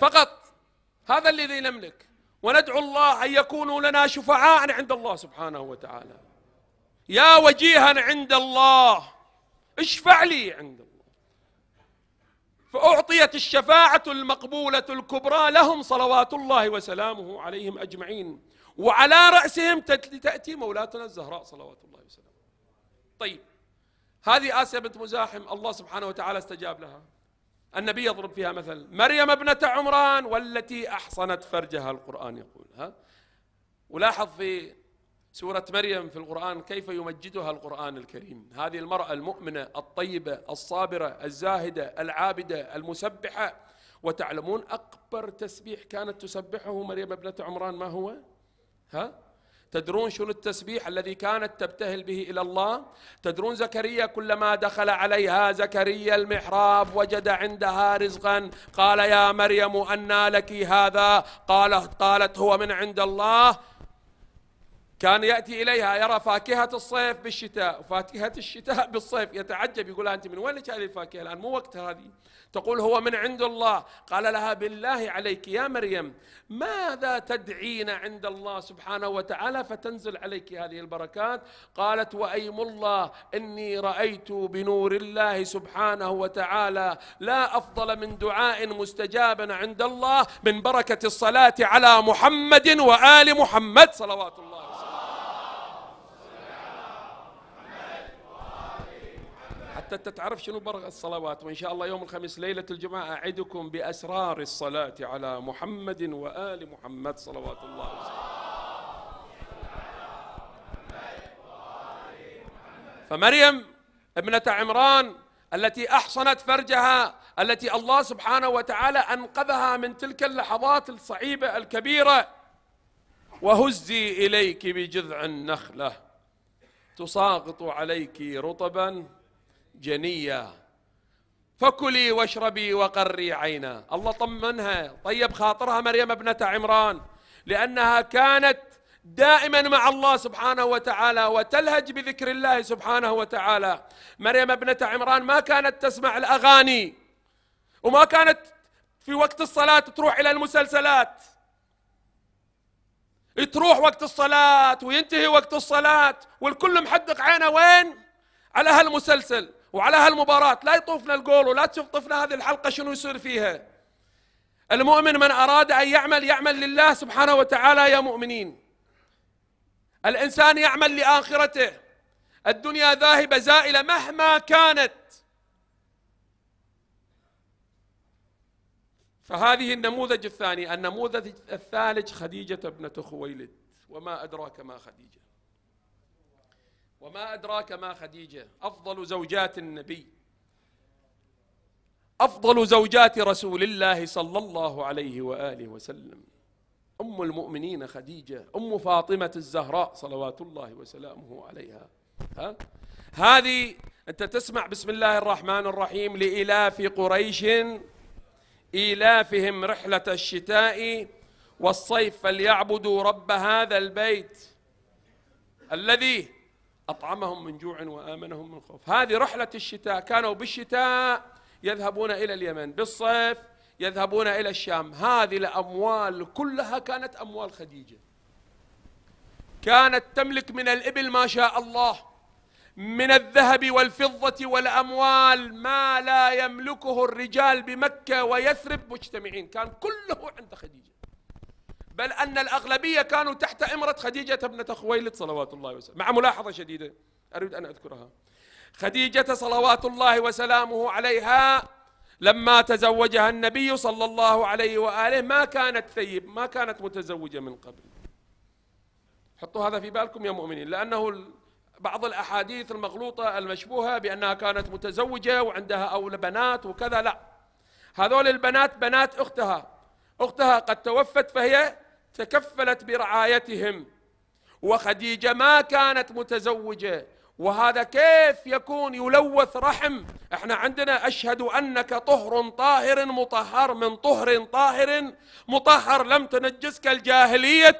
فقط هذا الذي نملك وندعو الله ان يكونوا لنا شفعاء عند الله سبحانه وتعالى يا وجيها عند الله اشفع لي عند الله فأعطيت الشفاعة المقبولة الكبرى لهم صلوات الله وسلامه عليهم أجمعين وعلى رأسهم تأتي مولاتنا الزهراء صلوات الله وسلامه طيب هذه آسيا بنت مزاحم الله سبحانه وتعالى استجاب لها النبي يضرب فيها مثل مريم ابنة عمران والتي أحصنت فرجها القرآن يقول ها ولاحظ في سورة مريم في القرآن كيف يمجدها القرآن الكريم هذه المرأة المؤمنة الطيبة الصابرة الزاهدة العابدة المسبحة وتعلمون أكبر تسبيح كانت تسبحه مريم ابنة عمران ما هو؟ ها؟ تدرون شنو التسبيح الذي كانت تبتهل به الى الله تدرون زكريا كلما دخل عليها زكريا المحراب وجد عندها رزقا قال يا مريم انى لك هذا قالت قالت هو من عند الله كان يأتي إليها يرى فاكهة الصيف بالشتاء وفاكهة الشتاء بالصيف يتعجب يقول أنت من وين هذه الفاكهة الآن مو وقت هذه تقول هو من عند الله قال لها بالله عليك يا مريم ماذا تدعين عند الله سبحانه وتعالى فتنزل عليك هذه البركات قالت وأيم الله إني رأيت بنور الله سبحانه وتعالى لا أفضل من دعاء مستجاب عند الله من بركة الصلاة على محمد وآل محمد صلوات الله حتى انت تعرف شنو برغ الصلوات وان شاء الله يوم الخميس ليله الجمعه اعدكم باسرار الصلاه على محمد وال محمد صلوات الله وسلامه فمريم ابنة عمران التي أحصنت فرجها التي الله سبحانه وتعالى أنقذها من تلك اللحظات الصعيبة الكبيرة وهزي إليك بجذع النخلة تساقط عليك رطبا جنيا فكلي واشربي وقري عينا الله طمنها طيب خاطرها مريم ابنة عمران لأنها كانت دائما مع الله سبحانه وتعالى وتلهج بذكر الله سبحانه وتعالى مريم ابنة عمران ما كانت تسمع الأغاني وما كانت في وقت الصلاة تروح إلى المسلسلات تروح وقت الصلاة وينتهي وقت الصلاة والكل محدق عينه وين على هالمسلسل وعلى هالمباراة لا يطوفنا الجول ولا تشوف طفنا هذه الحلقة شنو يصير فيها المؤمن من أراد أن يعمل يعمل لله سبحانه وتعالى يا مؤمنين الإنسان يعمل لآخرته الدنيا ذاهبة زائلة مهما كانت فهذه النموذج الثاني النموذج الثالث خديجة ابنة خويلد وما أدراك ما خديجة وما أدراك ما خديجة أفضل زوجات النبي أفضل زوجات رسول الله صلى الله عليه وآله وسلم أم المؤمنين خديجة أم فاطمة الزهراء صلوات الله وسلامه عليها ها؟ هذه أنت تسمع بسم الله الرحمن الرحيم لإلاف قريش إيلافهم رحلة الشتاء والصيف فليعبدوا رب هذا البيت الذي أطعمهم من جوع وآمنهم من خوف هذه رحلة الشتاء كانوا بالشتاء يذهبون إلى اليمن بالصيف يذهبون إلى الشام هذه الأموال كلها كانت أموال خديجة كانت تملك من الإبل ما شاء الله من الذهب والفضة والأموال ما لا يملكه الرجال بمكة ويثرب مجتمعين كان كله عند خديجة بل أن الأغلبية كانوا تحت إمرة خديجة ابنة خويلد صلوات الله وسلامه مع ملاحظة شديدة أريد أن أذكرها خديجة صلوات الله وسلامه عليها لما تزوجها النبي صلى الله عليه وآله ما كانت ثيب ما كانت متزوجة من قبل حطوا هذا في بالكم يا مؤمنين لأنه بعض الأحاديث المغلوطة المشبوهة بأنها كانت متزوجة وعندها أول بنات وكذا لا هذول البنات بنات أختها أختها قد توفت فهي تكفلت برعايتهم وخديجة ما كانت متزوجة وهذا كيف يكون يلوث رحم احنا عندنا أشهد أنك طهر طاهر مطهر من طهر طاهر مطهر لم تنجسك الجاهلية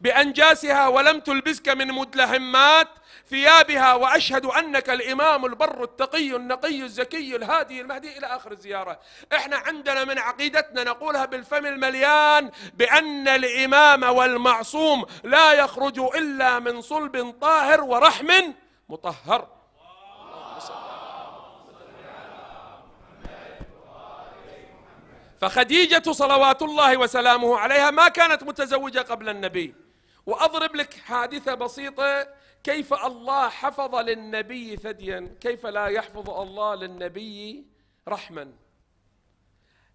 بأنجاسها ولم تلبسك من مدلهمات ثيابها وأشهد أنك الإمام البر التقي النقي الزكي الهادي المهدي إلى آخر الزيارة إحنا عندنا من عقيدتنا نقولها بالفم المليان بأن الإمام والمعصوم لا يخرج إلا من صلب طاهر ورحم مطهر فخديجة صلوات الله وسلامه عليها ما كانت متزوجة قبل النبي واضرب لك حادثه بسيطه كيف الله حفظ للنبي ثديا كيف لا يحفظ الله للنبي رحما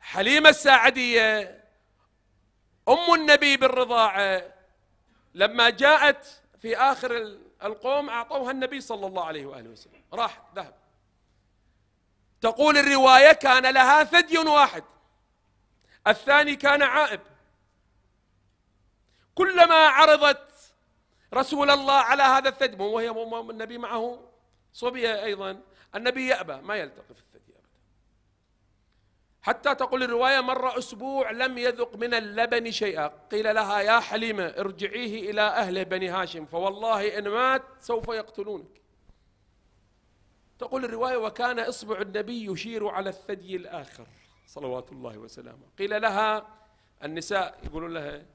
حليمه الساعديه ام النبي بالرضاعه لما جاءت في اخر القوم اعطوها النبي صلى الله عليه واله وسلم راح ذهب تقول الروايه كان لها ثدي واحد الثاني كان عائب كلما عرضت رسول الله على هذا الثدي وهي النبي معه صبية أيضا النبي يأبى ما يلتقف الثدي أبدا حتى تقول الرواية مرة أسبوع لم يذق من اللبن شيئا قيل لها يا حليمة ارجعيه إلى أهل بني هاشم فوالله إن مات سوف يقتلونك تقول الرواية وكان إصبع النبي يشير على الثدي الآخر صلوات الله وسلامه قيل لها النساء يقولون لها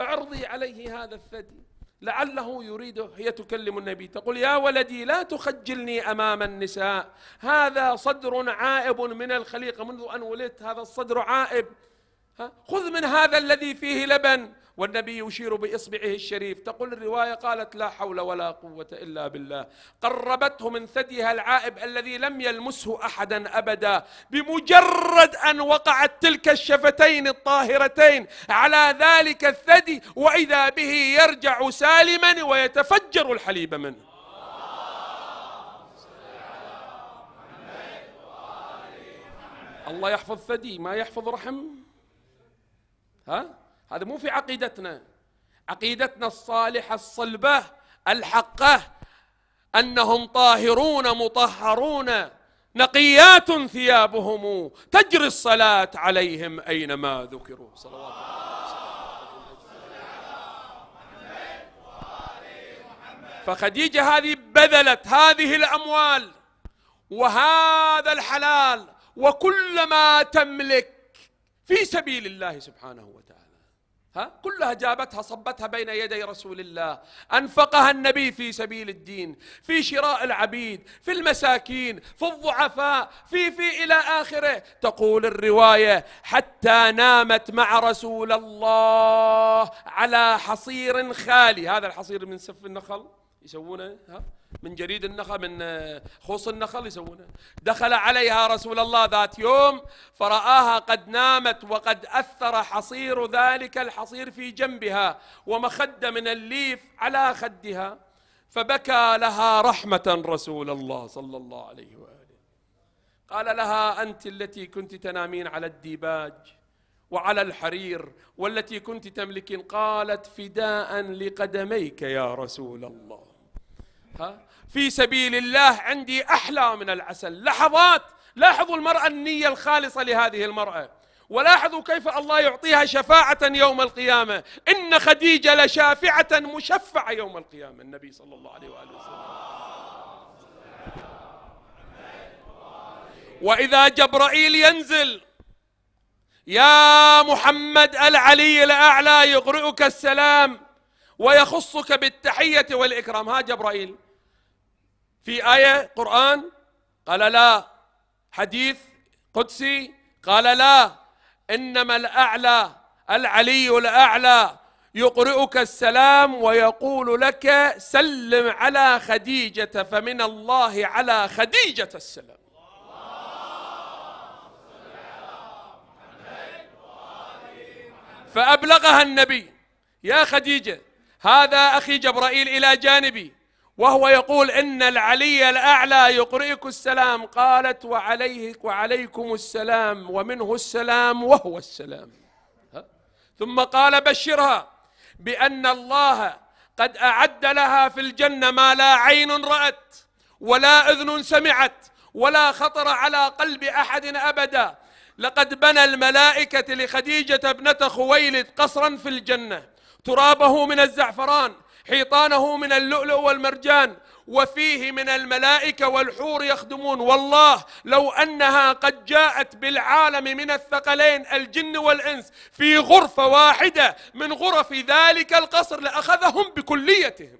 اعرضي عليه هذا الثدي لعله يريده هي تكلم النبي تقول يا ولدي لا تخجلني امام النساء هذا صدر عائب من الخليقه منذ ان ولدت هذا الصدر عائب خذ من هذا الذي فيه لبن والنبي يشير بإصبعه الشريف تقول الرواية قالت لا حول ولا قوة إلا بالله قربته من ثديها العائب الذي لم يلمسه أحدا أبدا بمجرد أن وقعت تلك الشفتين الطاهرتين على ذلك الثدي وإذا به يرجع سالما ويتفجر الحليب منه الله يحفظ ثدي ما يحفظ رحم ها هذا مو في عقيدتنا عقيدتنا الصالحة الصلبة الحقة أنهم طاهرون مطهرون نقيات ثيابهم تجري الصلاة عليهم أينما ذكروا صلوات الله فخديجة هذه بذلت هذه الأموال وهذا الحلال وكل ما تملك في سبيل الله سبحانه وتعالى ها كلها جابتها صبتها بين يدي رسول الله انفقها النبي في سبيل الدين في شراء العبيد في المساكين في الضعفاء في في الى اخره تقول الروايه حتى نامت مع رسول الله على حصير خالي هذا الحصير من سف النخل يسوونه ها من جريد النخل من آه، خوص النخل يسوونه دخل عليها رسول الله ذات يوم فرآها قد نامت وقد أثر حصير ذلك الحصير في جنبها ومخد من الليف على خدها فبكى لها رحمة رسول الله صلى الله عليه وآله قال لها أنت التي كنت تنامين على الديباج وعلى الحرير والتي كنت تملكين قالت فداء لقدميك يا رسول الله ها في سبيل الله عندي أحلى من العسل لحظات لاحظوا المرأة النية الخالصة لهذه المرأة ولاحظوا كيف الله يعطيها شفاعة يوم القيامة إن خديجة لشافعة مشفعة يوم القيامة النبي صلى الله عليه وآله وسلم وإذا جبرائيل ينزل يا محمد العلي الأعلى يقرئك السلام ويخصك بالتحية والإكرام ها جبرائيل في آية قرآن قال لا حديث قدسي قال لا إنما الأعلى العلي الأعلى يقرئك السلام ويقول لك سلم على خديجة فمن الله على خديجة السلام فأبلغها النبي يا خديجة هذا أخي جبرائيل إلى جانبي وهو يقول إن العلي الأعلى يقرئك السلام قالت وعليه وعليكم السلام ومنه السلام وهو السلام ثم قال بشرها بأن الله قد أعد لها في الجنة ما لا عين رأت ولا أذن سمعت ولا خطر على قلب أحد أبدا لقد بنى الملائكة لخديجة ابنة خويلد قصرا في الجنة ترابه من الزعفران حيطانه من اللؤلؤ والمرجان وفيه من الملائكة والحور يخدمون والله لو أنها قد جاءت بالعالم من الثقلين الجن والإنس في غرفة واحدة من غرف ذلك القصر لأخذهم بكليتهم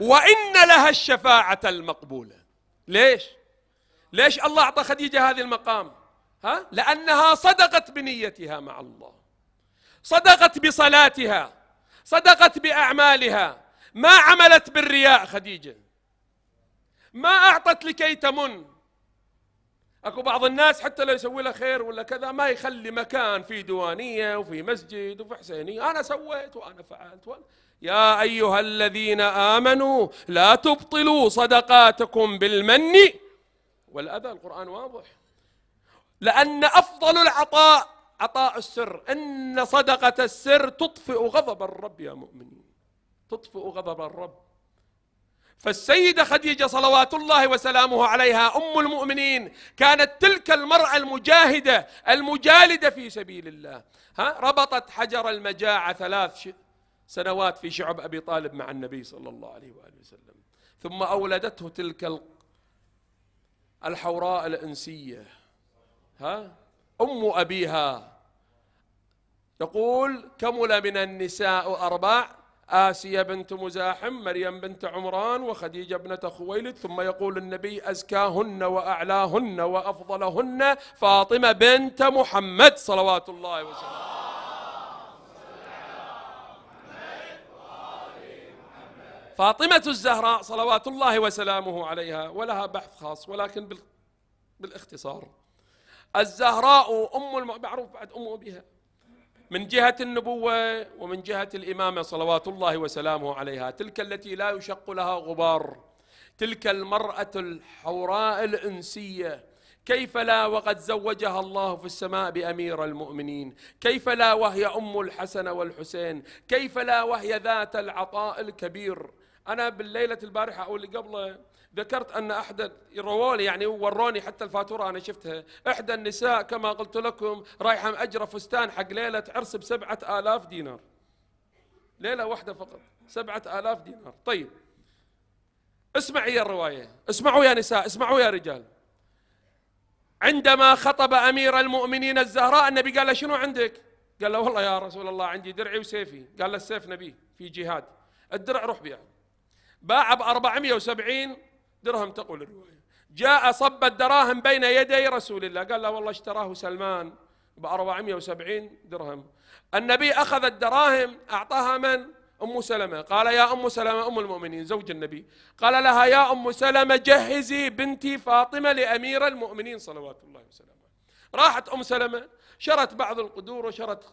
وإن لها الشفاعة المقبولة ليش؟ ليش الله أعطى خديجة هذه المقام؟ لأنها صدقت بنيتها مع الله صدقت بصلاتها صدقت بأعمالها ما عملت بالرياء خديجة ما أعطت لكي تمن اكو بعض الناس حتى لو يسوي له خير ولا كذا ما يخلي مكان في ديوانيه وفي مسجد وفي حسينيه انا سويت وانا فعلت وأنا يا ايها الذين امنوا لا تبطلوا صدقاتكم بالمن والاذى القران واضح لأن أفضل العطاء عطاء السر إن صدقة السر تطفئ غضب الرب يا مؤمنين تطفئ غضب الرب فالسيدة خديجة صلوات الله وسلامه عليها أم المؤمنين كانت تلك المرأة المجاهدة المجالدة في سبيل الله ها ربطت حجر المجاعة ثلاث سنوات في شعب أبي طالب مع النبي صلى الله عليه وآله وسلم ثم أولدته تلك الحوراء الإنسية ها أم أبيها يقول كمل من النساء أربع آسية بنت مزاحم مريم بنت عمران وخديجة بنت خويلد ثم يقول النبي أزكاهن وأعلاهن وأفضلهن فاطمة بنت محمد صلوات الله وسلامه فاطمة الزهراء صلوات الله وسلامه عليها ولها بحث خاص ولكن بالاختصار الزهراء أم المعروف بعد ام بها من جهة النبوة ومن جهة الإمامة صلوات الله وسلامه عليها تلك التي لا يشق لها غبار تلك المرأة الحوراء الإنسية كيف لا وقد زوجها الله في السماء بأمير المؤمنين كيف لا وهي أم الحسن والحسين كيف لا وهي ذات العطاء الكبير أنا بالليلة البارحة أو اللي قبله ذكرت ان احدى روالي يعني وروني حتى الفاتوره انا شفتها، احدى النساء كما قلت لكم رايحه ماجره فستان حق ليله عرس ب 7000 دينار. ليله واحده فقط 7000 دينار، طيب. اسمعي يا الروايه، اسمعوا يا نساء، اسمعوا يا رجال. عندما خطب امير المؤمنين الزهراء النبي قال له شنو عندك؟ قال له والله يا رسول الله عندي درعي وسيفي، قال له السيف نبي في جهاد، الدرع روح بيع باع ب 470 درهم تقول الرواية جاء صب الدراهم بين يدي رسول الله قال له والله اشتراه سلمان ب 470 درهم النبي أخذ الدراهم أعطاها من؟ أم سلمة قال يا أم سلمة أم المؤمنين زوج النبي قال لها يا أم سلمة جهزي بنتي فاطمة لأمير المؤمنين صلوات الله وسلامه راحت أم سلمة شرت بعض القدور وشرت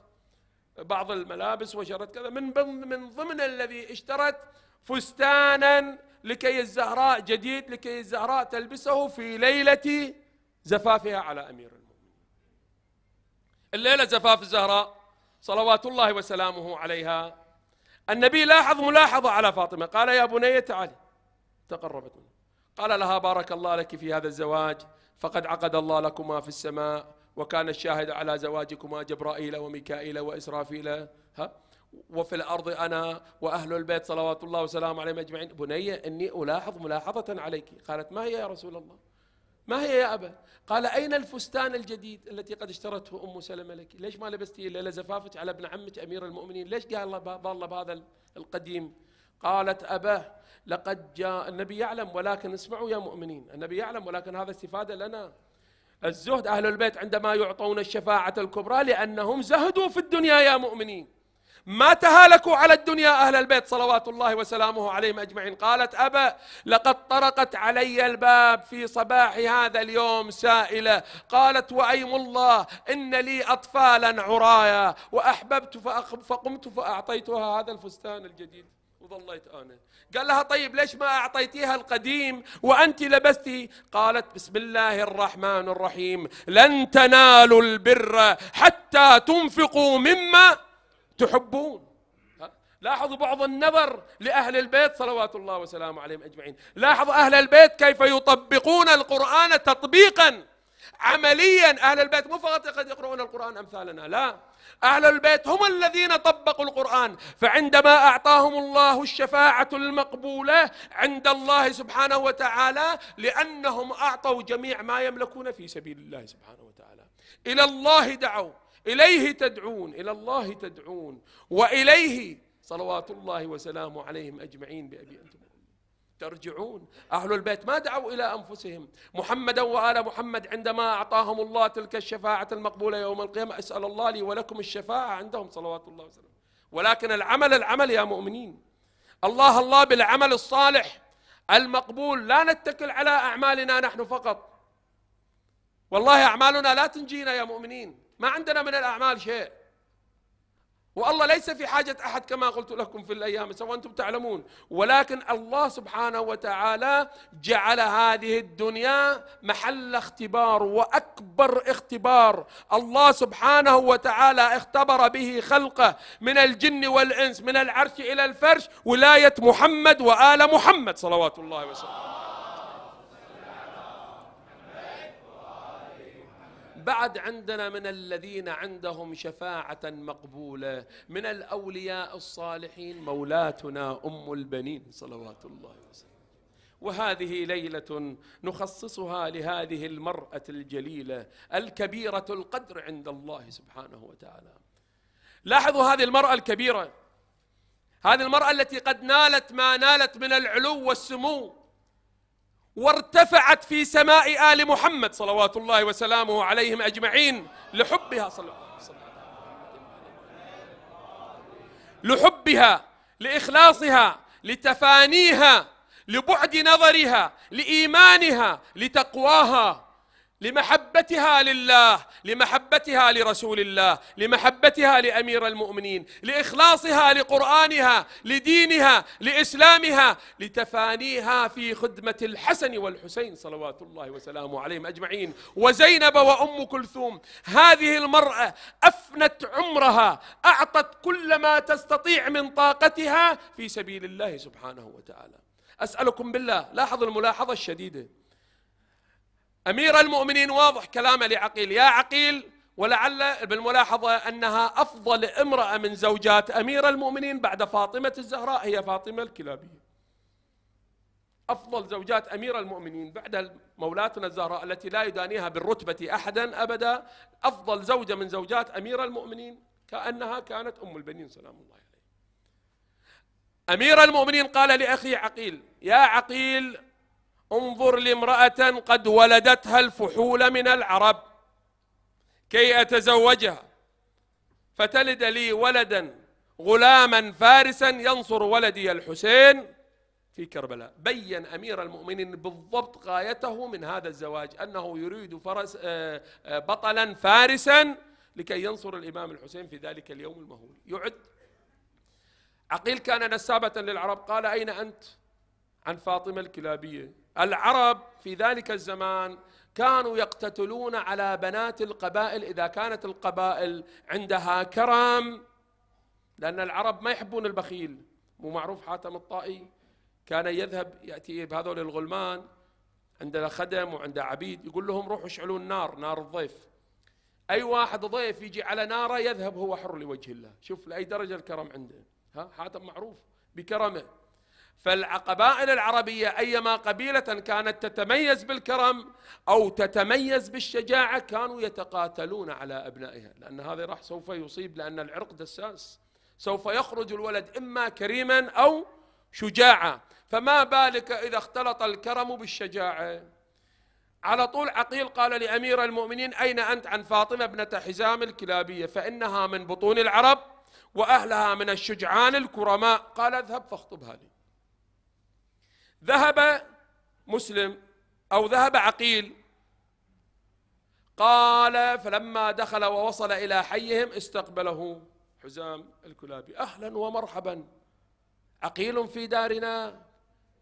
بعض الملابس وشرت كذا من من ضمن الذي اشترت فستانا لكي الزهراء جديد لكي الزهراء تلبسه في ليلة زفافها على أمير المؤمنين الليلة زفاف الزهراء صلوات الله وسلامه عليها النبي لاحظ ملاحظة على فاطمة قال يا بني تعالي تقربت منه قال لها بارك الله لك في هذا الزواج فقد عقد الله لكما في السماء وكان الشاهد على زواجكما جبرائيل وميكائيل وإسرافيل ها وفي الأرض أنا وأهل البيت صلوات الله وسلامه عليهم أجمعين بني إني ألاحظ ملاحظة عليك قالت ما هي يا رسول الله ما هي يا أبا قال أين الفستان الجديد التي قد اشترته أم سلمة لك ليش ما لبستي إلا زفافك على ابن عمك أمير المؤمنين ليش قال الله ضال بهذا القديم قالت أبا لقد جاء النبي يعلم ولكن اسمعوا يا مؤمنين النبي يعلم ولكن هذا استفادة لنا الزهد أهل البيت عندما يعطون الشفاعة الكبرى لأنهم زهدوا في الدنيا يا مؤمنين ما تهالكوا على الدنيا أهل البيت صلوات الله وسلامه عليهم أجمعين قالت أبا لقد طرقت علي الباب في صباح هذا اليوم سائلة قالت وأيم الله إن لي أطفالا عرايا وأحببت فقمت فأعطيتها هذا الفستان الجديد وظليت انا قال لها طيب ليش ما اعطيتيها القديم وانت لبستي قالت بسم الله الرحمن الرحيم لن تنالوا البر حتى تنفقوا مما تحبون لاحظوا بعض النظر لأهل البيت صلوات الله وسلامه عليهم أجمعين لاحظ أهل البيت كيف يطبقون القرآن تطبيقا عمليا أهل البيت مو فقط قد يقرؤون القرآن أمثالنا لا أهل البيت هم الذين طبقوا القرآن فعندما أعطاهم الله الشفاعة المقبولة عند الله سبحانه وتعالى لأنهم أعطوا جميع ما يملكون في سبيل الله سبحانه وتعالى إلى الله دعوا إليه تدعون إلى الله تدعون وإليه صلوات الله وسلامه عليهم أجمعين بأبي أنتم ترجعون أهل البيت ما دعوا إلى أنفسهم محمدا وآل محمد عندما أعطاهم الله تلك الشفاعة المقبولة يوم القيامة أسأل الله لي ولكم الشفاعة عندهم صلوات الله وسلامه ولكن العمل العمل يا مؤمنين الله الله بالعمل الصالح المقبول لا نتكل على أعمالنا نحن فقط والله أعمالنا لا تنجينا يا مؤمنين ما عندنا من الأعمال شيء والله ليس في حاجة أحد كما قلت لكم في الأيام سواء أنتم تعلمون ولكن الله سبحانه وتعالى جعل هذه الدنيا محل اختبار وأكبر اختبار الله سبحانه وتعالى اختبر به خلقه من الجن والإنس من العرش إلى الفرش ولاية محمد وآل محمد صلوات الله وسلامه بعد عندنا من الذين عندهم شفاعة مقبولة من الأولياء الصالحين مولاتنا أم البنين صلوات الله وسلم وهذه ليلة نخصصها لهذه المرأة الجليلة الكبيرة القدر عند الله سبحانه وتعالى لاحظوا هذه المرأة الكبيرة هذه المرأة التي قد نالت ما نالت من العلو والسمو وارتفعت في سماء آل محمد صلوات الله وسلامه عليهم أجمعين لحبها صلى الله عليه وسلم لحبها لإخلاصها لتفانيها لبعد نظرها لإيمانها لتقواها لمحبتها لله لمحبتها لرسول الله لمحبتها لامير المؤمنين لاخلاصها لقرانها لدينها لاسلامها لتفانيها في خدمه الحسن والحسين صلوات الله وسلامه عليهم اجمعين وزينب وام كلثوم هذه المراه افنت عمرها اعطت كل ما تستطيع من طاقتها في سبيل الله سبحانه وتعالى اسالكم بالله لاحظوا الملاحظه الشديده أمير المؤمنين واضح كلامه لعقيل يا عقيل ولعل بالملاحظة أنها أفضل امرأة من زوجات أمير المؤمنين بعد فاطمة الزهراء هي فاطمة الكلابية أفضل زوجات أمير المؤمنين بعد مولاتنا الزهراء التي لا يدانيها بالرتبة أحدا أبدا أفضل زوجة من زوجات أمير المؤمنين كأنها كانت أم البنين سلام الله عليه أمير المؤمنين قال لأخي عقيل يا عقيل انظر لامرأة قد ولدتها الفحول من العرب كي أتزوجها فتلد لي ولدا غلاما فارسا ينصر ولدي الحسين في كربلاء بين أمير المؤمنين بالضبط غايته من هذا الزواج أنه يريد فرس آه، آه، بطلا فارسا لكي ينصر الإمام الحسين في ذلك اليوم المهول يعد عقيل كان نسابة للعرب قال أين أنت عن فاطمة الكلابية العرب في ذلك الزمان كانوا يقتتلون على بنات القبائل إذا كانت القبائل عندها كرم لأن العرب ما يحبون البخيل مو معروف حاتم الطائي كان يذهب يأتي بهذول الغلمان عنده خدم وعنده عبيد يقول لهم روحوا اشعلوا النار نار الضيف أي واحد ضيف يجي على ناره يذهب هو حر لوجه الله شوف لأي درجة الكرم عنده ها حاتم معروف بكرمه فالقبائل العربية أيما قبيلة كانت تتميز بالكرم أو تتميز بالشجاعة كانوا يتقاتلون على أبنائها لأن هذا راح سوف يصيب لأن العرق دساس سوف يخرج الولد إما كريما أو شجاعة فما بالك إذا اختلط الكرم بالشجاعة على طول عقيل قال لأمير المؤمنين أين أنت عن فاطمة ابنة حزام الكلابية فإنها من بطون العرب وأهلها من الشجعان الكرماء قال اذهب فاخطبها لي ذهب مسلم أو ذهب عقيل قال فلما دخل ووصل إلى حيهم استقبله حزام الكلابي أهلا ومرحبا عقيل في دارنا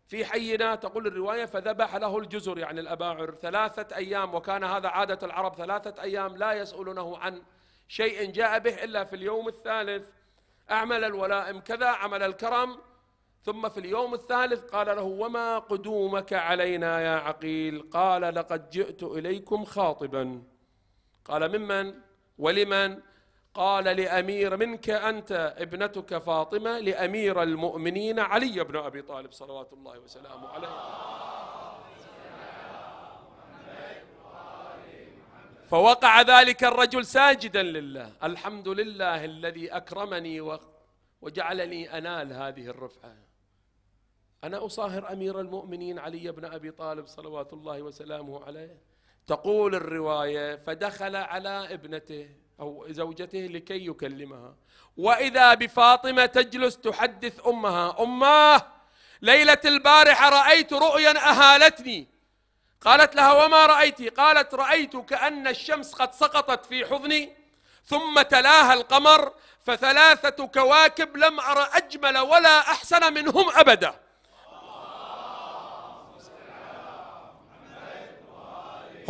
في حينا تقول الرواية فذبح له الجزر يعني الأباعر ثلاثة أيام وكان هذا عادة العرب ثلاثة أيام لا يسألونه عن شيء جاء به إلا في اليوم الثالث أعمل الولائم كذا عمل الكرم ثم في اليوم الثالث قال له وما قدومك علينا يا عقيل قال لقد جئت اليكم خاطبا قال ممن ولمن قال لامير منك انت ابنتك فاطمه لامير المؤمنين علي بن ابي طالب صلوات الله وسلامه عليه فوقع ذلك الرجل ساجدا لله الحمد لله الذي اكرمني وجعلني انال هذه الرفعه أنا أصاهر أمير المؤمنين علي بن أبي طالب صلوات الله وسلامه عليه تقول الرواية فدخل على ابنته أو زوجته لكي يكلمها وإذا بفاطمة تجلس تحدث أمها أماه ليلة البارحة رأيت رؤيا أهالتني قالت لها وما رأيت قالت رأيت كأن الشمس قد سقطت في حضني ثم تلاها القمر فثلاثة كواكب لم أر أجمل ولا أحسن منهم أبداً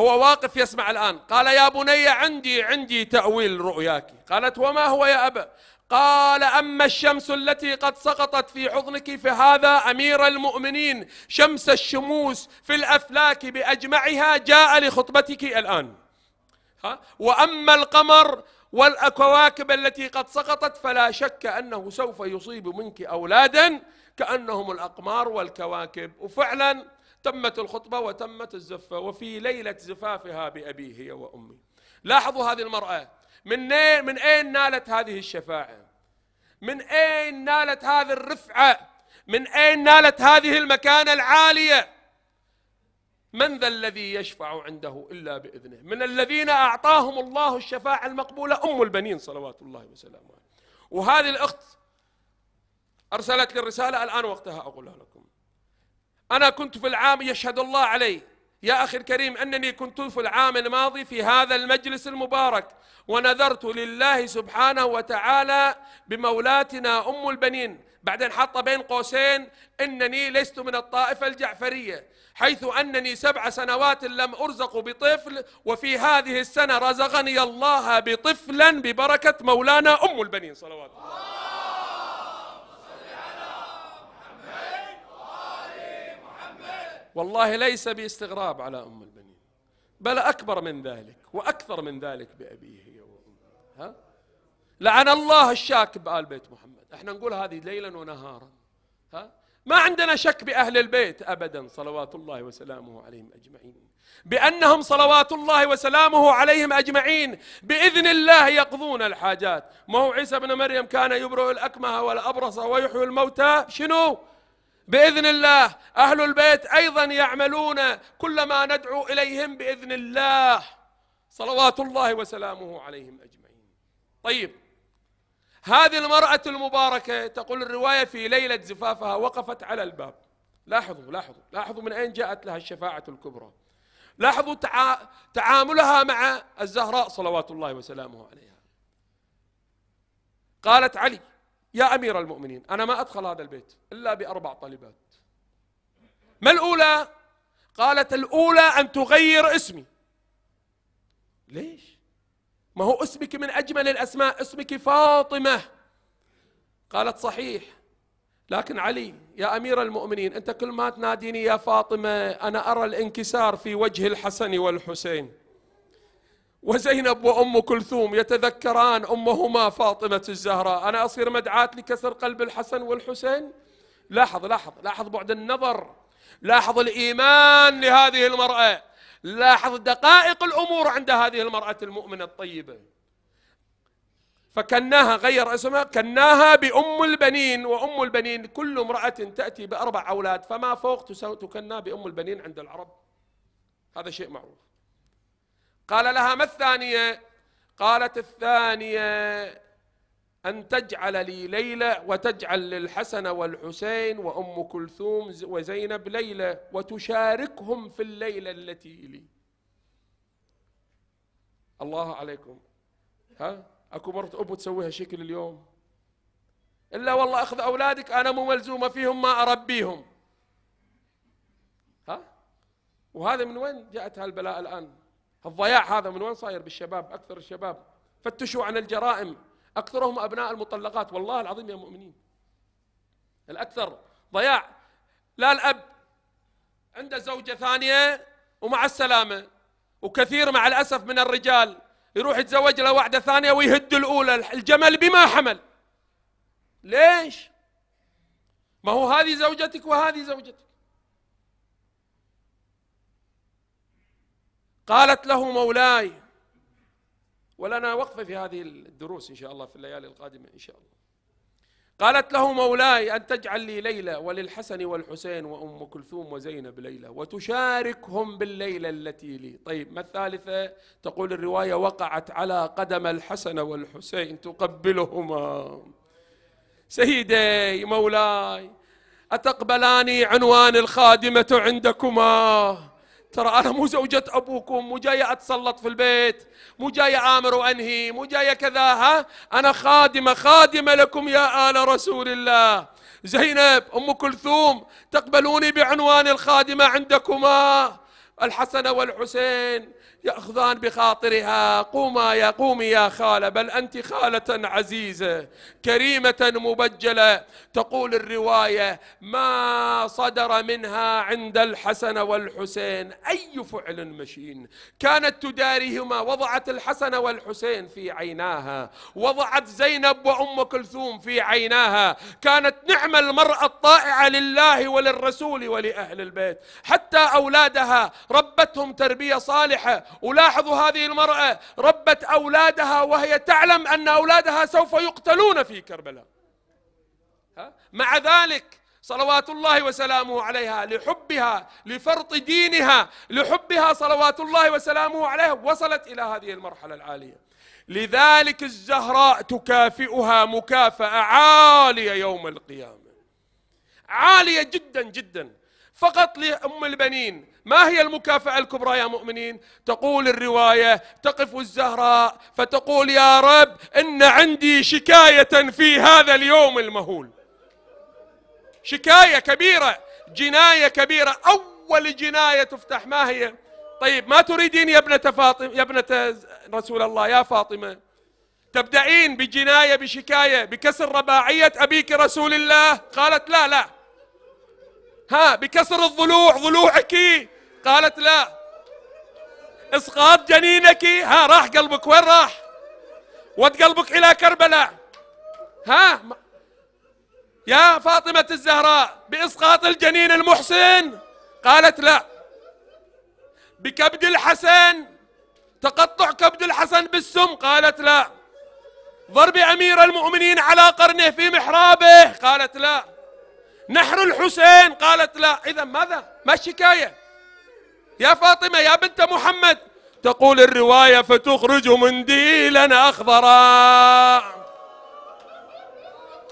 هو واقف يسمع الآن قال يا بني عندي عندي تأويل رؤياك قالت وما هو يا أبا قال أما الشمس التي قد سقطت في حضنك فهذا أمير المؤمنين شمس الشموس في الأفلاك بأجمعها جاء لخطبتك الآن ها؟ وأما القمر والكواكب التي قد سقطت فلا شك أنه سوف يصيب منك أولادا كأنهم الأقمار والكواكب وفعلا تمت الخطبة وتمت الزفة وفي ليلة زفافها بأبي هي وأمي لاحظوا هذه المرأة من أين, من أين نالت هذه الشفاعة من أين نالت هذه الرفعة من أين نالت هذه المكانة العالية من ذا الذي يشفع عنده إلا بإذنه من الذين أعطاهم الله الشفاعة المقبولة أم البنين صلوات الله وسلامه وهذه الأخت أرسلت لي الرسالة الآن وقتها أقولها لكم أنا كنت في العام يشهد الله علي يا أخي الكريم أنني كنت في العام الماضي في هذا المجلس المبارك ونذرت لله سبحانه وتعالى بمولاتنا أم البنين بعدين حط بين قوسين إنني لست من الطائفة الجعفرية حيث أنني سبع سنوات لم أرزق بطفل وفي هذه السنة رزقني الله بطفلا ببركة مولانا أم البنين صلوات الله والله ليس باستغراب على أم البنين بل أكبر من ذلك وأكثر من ذلك بأبيه وأمه ها؟ لعن الله الشاك بآل بيت محمد احنا نقول هذه ليلا ونهارا ها؟ ما عندنا شك بأهل البيت أبدا صلوات الله وسلامه عليهم أجمعين بأنهم صلوات الله وسلامه عليهم أجمعين بإذن الله يقضون الحاجات ما هو عيسى بن مريم كان يبرئ الأكمه والأبرص ويحيي الموتى شنو باذن الله اهل البيت ايضا يعملون كل ما ندعو اليهم باذن الله صلوات الله وسلامه عليهم اجمعين طيب هذه المراه المباركه تقول الروايه في ليله زفافها وقفت على الباب لاحظوا لاحظوا لاحظوا من اين جاءت لها الشفاعه الكبرى لاحظوا تعاملها مع الزهراء صلوات الله وسلامه عليها قالت علي يا أمير المؤمنين أنا ما أدخل هذا البيت إلا بأربع طلبات ما الأولى؟ قالت الأولى أن تغير اسمي ليش؟ ما هو اسمك من أجمل الأسماء اسمك فاطمة قالت صحيح لكن علي يا أمير المؤمنين أنت كل ما تناديني يا فاطمة أنا أرى الانكسار في وجه الحسن والحسين وزينب وأم كلثوم يتذكران أمهما فاطمة الزهراء أنا أصير مدعاة لكسر قلب الحسن والحسين لاحظ لاحظ لاحظ بعد النظر لاحظ الإيمان لهذه المرأة لاحظ دقائق الأمور عند هذه المرأة المؤمنة الطيبة فكناها غير اسمها كناها بأم البنين وأم البنين كل امرأة تأتي بأربع أولاد فما فوق تكنى بأم البنين عند العرب هذا شيء معروف قال لها ما الثانية قالت الثانية أن تجعل لي ليلة وتجعل للحسن والحسين وأم كلثوم وزينب ليلة وتشاركهم في الليلة التي لي الله عليكم ها اكو مرت ابو تسويها شكل اليوم الا والله اخذ اولادك انا مو ملزومه فيهم ما اربيهم ها وهذا من وين جاءت هالبلاء الان الضياع هذا من وين صاير بالشباب اكثر الشباب فتشوا عن الجرائم اكثرهم ابناء المطلقات والله العظيم يا مؤمنين الاكثر ضياع لا الاب عنده زوجه ثانيه ومع السلامه وكثير مع الاسف من الرجال يروح يتزوج له واحده ثانيه ويهد الاولى الجمل بما حمل ليش ما هو هذه زوجتك وهذه زوجتك قالت له مولاي ولنا وقفة في هذه الدروس إن شاء الله في الليالي القادمة إن شاء الله قالت له مولاي أن تجعل لي ليلة وللحسن والحسين وأم كلثوم وزينب ليلة وتشاركهم بالليلة التي لي طيب ما الثالثة تقول الرواية وقعت على قدم الحسن والحسين تقبلهما سيدي مولاي أتقبلاني عنوان الخادمة عندكما ترى أنا مو زوجة أبوكم مو جاية أتسلط في البيت مو جاية آمر وأنهي مو جاية كذا ها أنا خادمة خادمة لكم يا آل رسول الله زينب أم كلثوم تقبلوني بعنوان الخادمة عندكما الحسن والحسين يأخذان بخاطرها قوما يا قومي يا خالة بل أنت خالة عزيزة كريمة مبجلة تقول الرواية ما صدر منها عند الحسن والحسين أي فعل مشين كانت تداريهما وضعت الحسن والحسين في عيناها وضعت زينب وأم كلثوم في عيناها كانت نعم المرأة الطائعة لله وللرسول ولأهل البيت حتى أولادها ربتهم تربية صالحة ولاحظوا هذه المرأة ربت أولادها وهي تعلم أن أولادها سوف يقتلون في كربلاء مع ذلك صلوات الله وسلامه عليها لحبها لفرط دينها لحبها صلوات الله وسلامه عليها وصلت إلى هذه المرحلة العالية لذلك الزهراء تكافئها مكافأة عالية يوم القيامة عالية جدا جدا فقط لأم البنين ما هي المكافأة الكبرى يا مؤمنين تقول الرواية تقف الزهراء فتقول يا رب إن عندي شكاية في هذا اليوم المهول شكاية كبيرة جناية كبيرة أول جناية تفتح ما هي طيب ما تريدين يا ابنة فاطمة يا ابنة رسول الله يا فاطمة تبدأين بجناية بشكاية بكسر رباعية أبيك رسول الله قالت لا لا ها بكسر الضلوع ضلوعك قالت لا اسقاط جنينك ها راح قلبك وين راح ود قلبك الى كربلاء ها يا فاطمة الزهراء بإسقاط الجنين المحسن قالت لا بكبد الحسن تقطع كبد الحسن بالسم قالت لا ضرب أمير المؤمنين على قرنه في محرابه قالت لا نحر الحسين قالت لا إذا ماذا ما الشكاية يا فاطمة يا بنت محمد تقول الرواية فتخرج منديلا أخضرا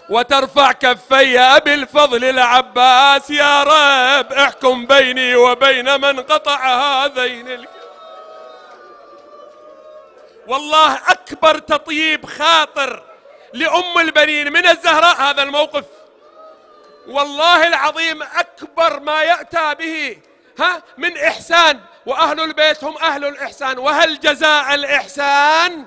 وترفع كفي أبي الفضل العباس يا رب احكم بيني وبين من قطع هذين والله أكبر تطيب خاطر لأم البنين من الزهراء هذا الموقف والله العظيم أكبر ما يأتى به ها من إحسان وأهل البيت هم أهل الإحسان وهل جزاء الإحسان؟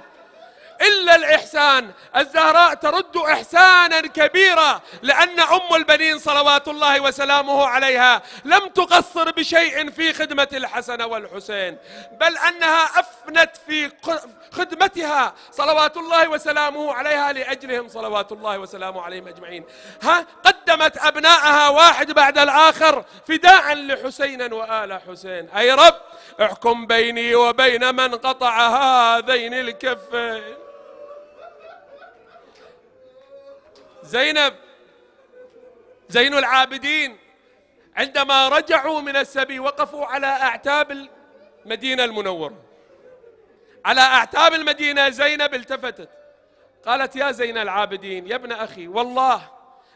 إلا الإحسان الزهراء ترد إحسانا كبيرا لأن أم البنين صلوات الله وسلامه عليها لم تقصر بشيء في خدمة الحسن والحسين بل أنها أفنت في خدمتها صلوات الله وسلامه عليها لأجلهم صلوات الله وسلامه عليهم أجمعين ها قدمت أبنائها واحد بعد الآخر فداء لحسين وآل حسين أي رب احكم بيني وبين من قطع هذين الكفين زينب زين العابدين عندما رجعوا من السبي وقفوا على أعتاب المدينة المنورة على أعتاب المدينة زينب التفتت قالت يا زين العابدين يا ابن أخي والله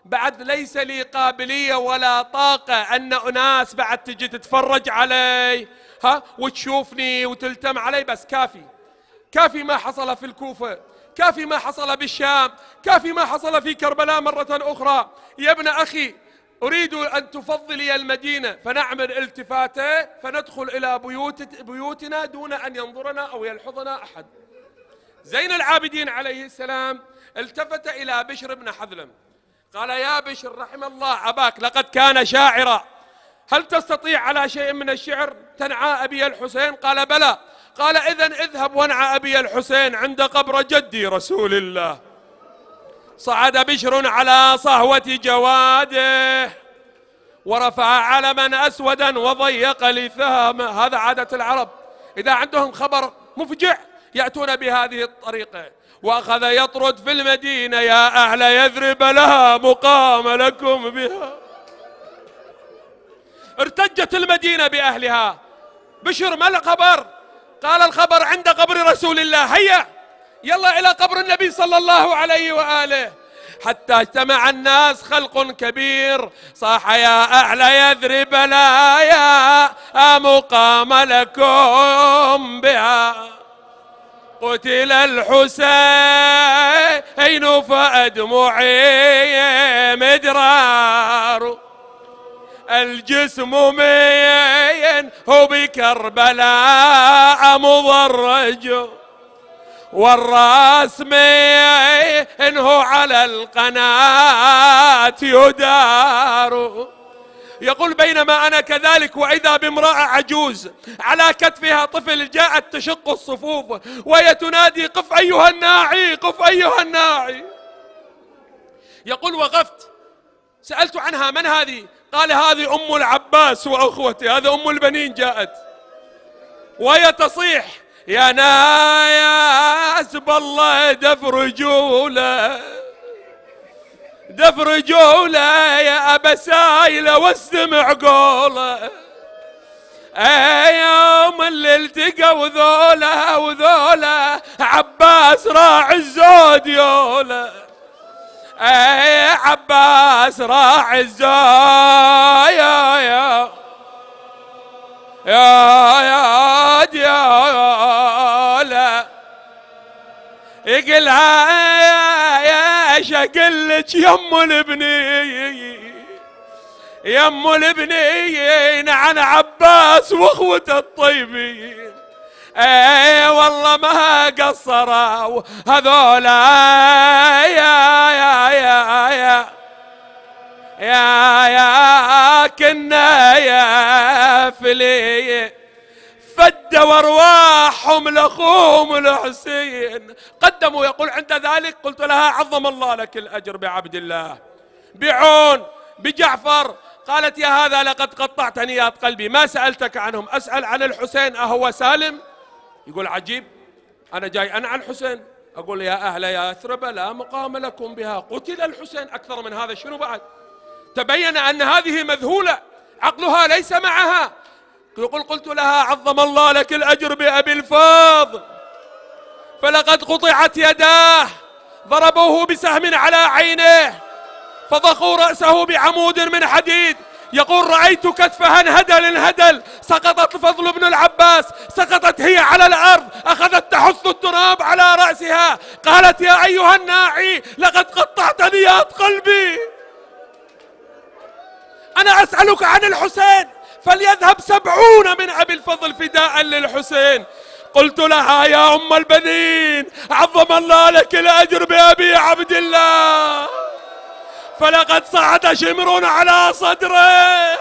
بعد ليس لي قابلية ولا طاقة أن أناس بعد تجي تتفرج علي ها وتشوفني وتلتم علي بس كافي كافي ما حصل في الكوفة كافي ما حصل بالشام كافي ما حصل في كربلاء مرة أخرى يا ابن أخي أريد أن تفضلي المدينة فنعمل التفاتة فندخل إلى بيوت بيوتنا دون أن ينظرنا أو يلحظنا أحد زين العابدين عليه السلام التفت إلى بشر بن حذلم قال يا بشر رحم الله أباك لقد كان شاعرا هل تستطيع على شيء من الشعر تنعى أبي الحسين قال بلى قال إذا اذهب وانعى أبي الحسين عند قبر جدي رسول الله صعد بشر على صهوة جواده ورفع علما أسودا وضيق لثامه هذا عادة العرب إذا عندهم خبر مفجع يأتون بهذه الطريقة وأخذ يطرد في المدينة يا أهل يذرب لها مقام لكم بها ارتجت المدينة بأهلها بشر ما الخبر قال الخبر عند قبر رسول الله هيا يلا إلى قبر النبي صلى الله عليه وآله حتى اجتمع الناس خلق كبير صاح يا أعلى يذرب لا يا آه مقام لكم بها قتل الحسين فأدمعي مدرار الجسم مين بكربلاء مضرج والراس هو على القناة يدار يقول بينما أنا كذلك وإذا بامرأة عجوز على كتفها طفل جاءت تشق الصفوف وهي تنادي قف أيها الناعي قف أيها الناعي يقول وقفت سألت عنها من هذه قال هذه أم العباس وأخوته هذا أم البنين جاءت وهي تصيح يا ناس بالله دف رجولة دف رجولة يا أبا سايلة واستمع قولة يوم اللي التقوا وذولة وذولة عباس راعي الزود يوله اي عباس راح الزايا يا يا يا يا يقلها يا يا شكلك يم الابني يم الابني عن عباس واخوته الطيبين اي والله ما قصروا هذولا يا يا يا يا يا يا كنا يا فلي فدوا ارواحهم لاخوهم الحسين قدموا يقول عند ذلك قلت لها عظم الله لك الاجر بعبد الله بعون بجعفر قالت يا هذا لقد قطعت نيات قلبي ما سالتك عنهم اسال عن الحسين اهو سالم يقول عجيب أنا جاي أنا على الحسين أقول يا أهل اثرب لا مقام لكم بها قتل الحسين أكثر من هذا شنو بعد تبين أن هذه مذهولة عقلها ليس معها يقول قلت لها عظم الله لك الأجر بأبي الفاض فلقد قطعت يداه ضربوه بسهم على عينه فضخوا رأسه بعمود من حديد يقول رأيت كتف هنهدل الهدل سقطت الفضل بن العباس سقطت هي على الأرض أخذت تحث التراب على رأسها قالت يا أيها الناعي لقد قطعت نياط قلبي أنا أسألك عن الحسين فليذهب سبعون من أبي الفضل فداء للحسين قلت لها يا أم البنين عظم الله لك الأجر بأبي عبد الله فلقد صعد شمر على صدره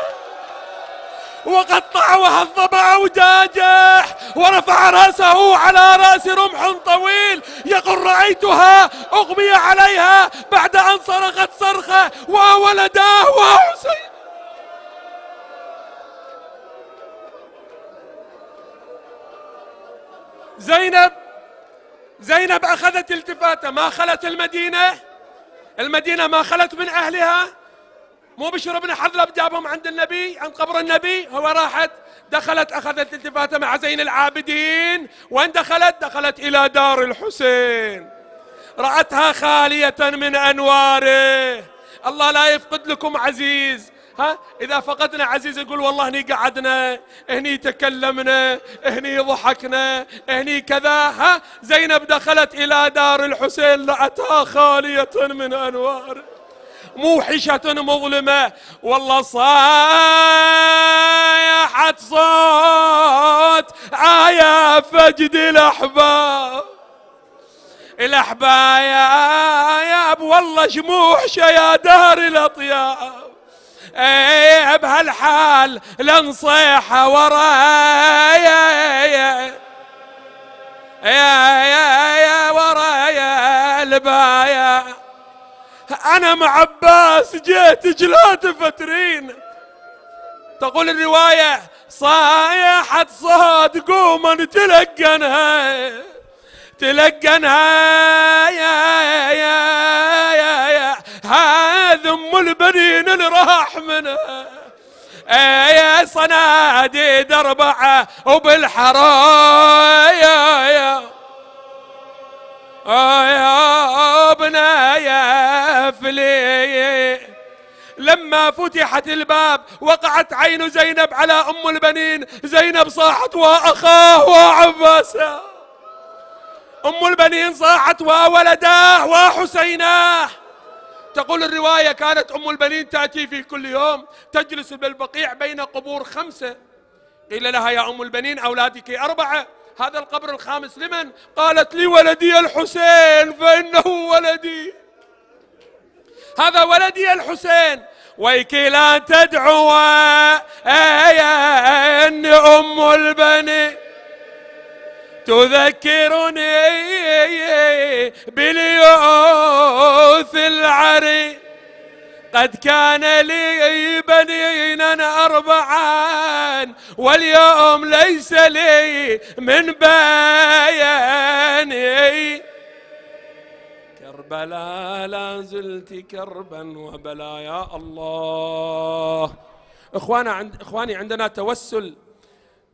وقطع وهضب أوداجه ورفع رأسه على رأس رمح طويل يقول رأيتها أغمي عليها بعد أن صرخت صرخة وولداه وحسين زينب زينب أخذت التفاتة ما خلت المدينة المدينة ما خلت من أهلها مو بشر بن حضلب جابهم عند النبي عند قبر النبي هو راحت دخلت أخذت التفاتة مع زين العابدين وين دخلت دخلت إلى دار الحسين رأتها خالية من أنواره الله لا يفقد لكم عزيز ها إذا فقدنا عزيز يقول والله هني قعدنا هني تكلمنا هني ضحكنا هني كذا ها زينب دخلت إلى دار الحسين لأتها خالية من انوار موحشة مظلمة والله صايحت صوت عايا فجد الأحباب الأحباب يا أبو والله شموحشة يا دار الأطياب ايه بهالحال لنصيحة ورايا يا يا يا ورايا البايا انا مع عباس جيت جلاد فترين تقول الرواية صايحة صاد قوما تلقنها تلقنها يا يا يا يا هذا ام البنين اللي راح منها يا صناديد اربعه وبالحرايا يا يا يا فلي لما فتحت الباب وقعت عين زينب على ام البنين زينب صاحت واخاه وعباسه أم البنين صاحت وولداه وحسيناه تقول الرواية كانت أم البنين تأتي في كل يوم تجلس بالبقيع بين قبور خمسة قيل لها يا أم البنين أولادك أربعة هذا القبر الخامس لمن؟ قالت لي ولدي الحسين فإنه ولدي هذا ولدي الحسين ويكي لا تدعو أني أم البنين تذكرني باليوث العري قد كان لي بنينا أربعا واليوم ليس لي من بياني كربلا لا زلت كربا وبلا يا الله إخوانا عند إخواني عندنا توسل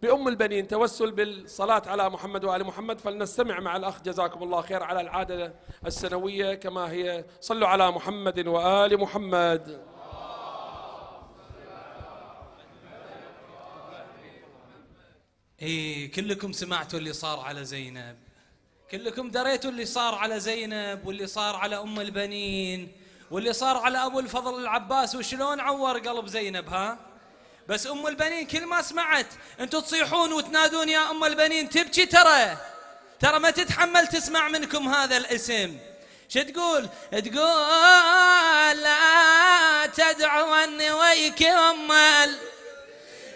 بأم البنين توسل بالصلاة على محمد وآل محمد فلنستمع مع الأخ جزاكم الله خير على العادة السنوية كما هي صلوا على محمد وآل محمد إيه كلكم سمعتوا اللي صار على زينب كلكم دريتوا اللي صار على زينب واللي صار على أم البنين واللي صار على أبو الفضل العباس وشلون عور قلب زينب ها؟ بس أم البنين كل ما سمعت أنتم تصيحون وتنادون يا أم البنين تبكي ترى ترى ما تتحمل تسمع منكم هذا الاسم شو تقول تقول لا تدعوني ويك أم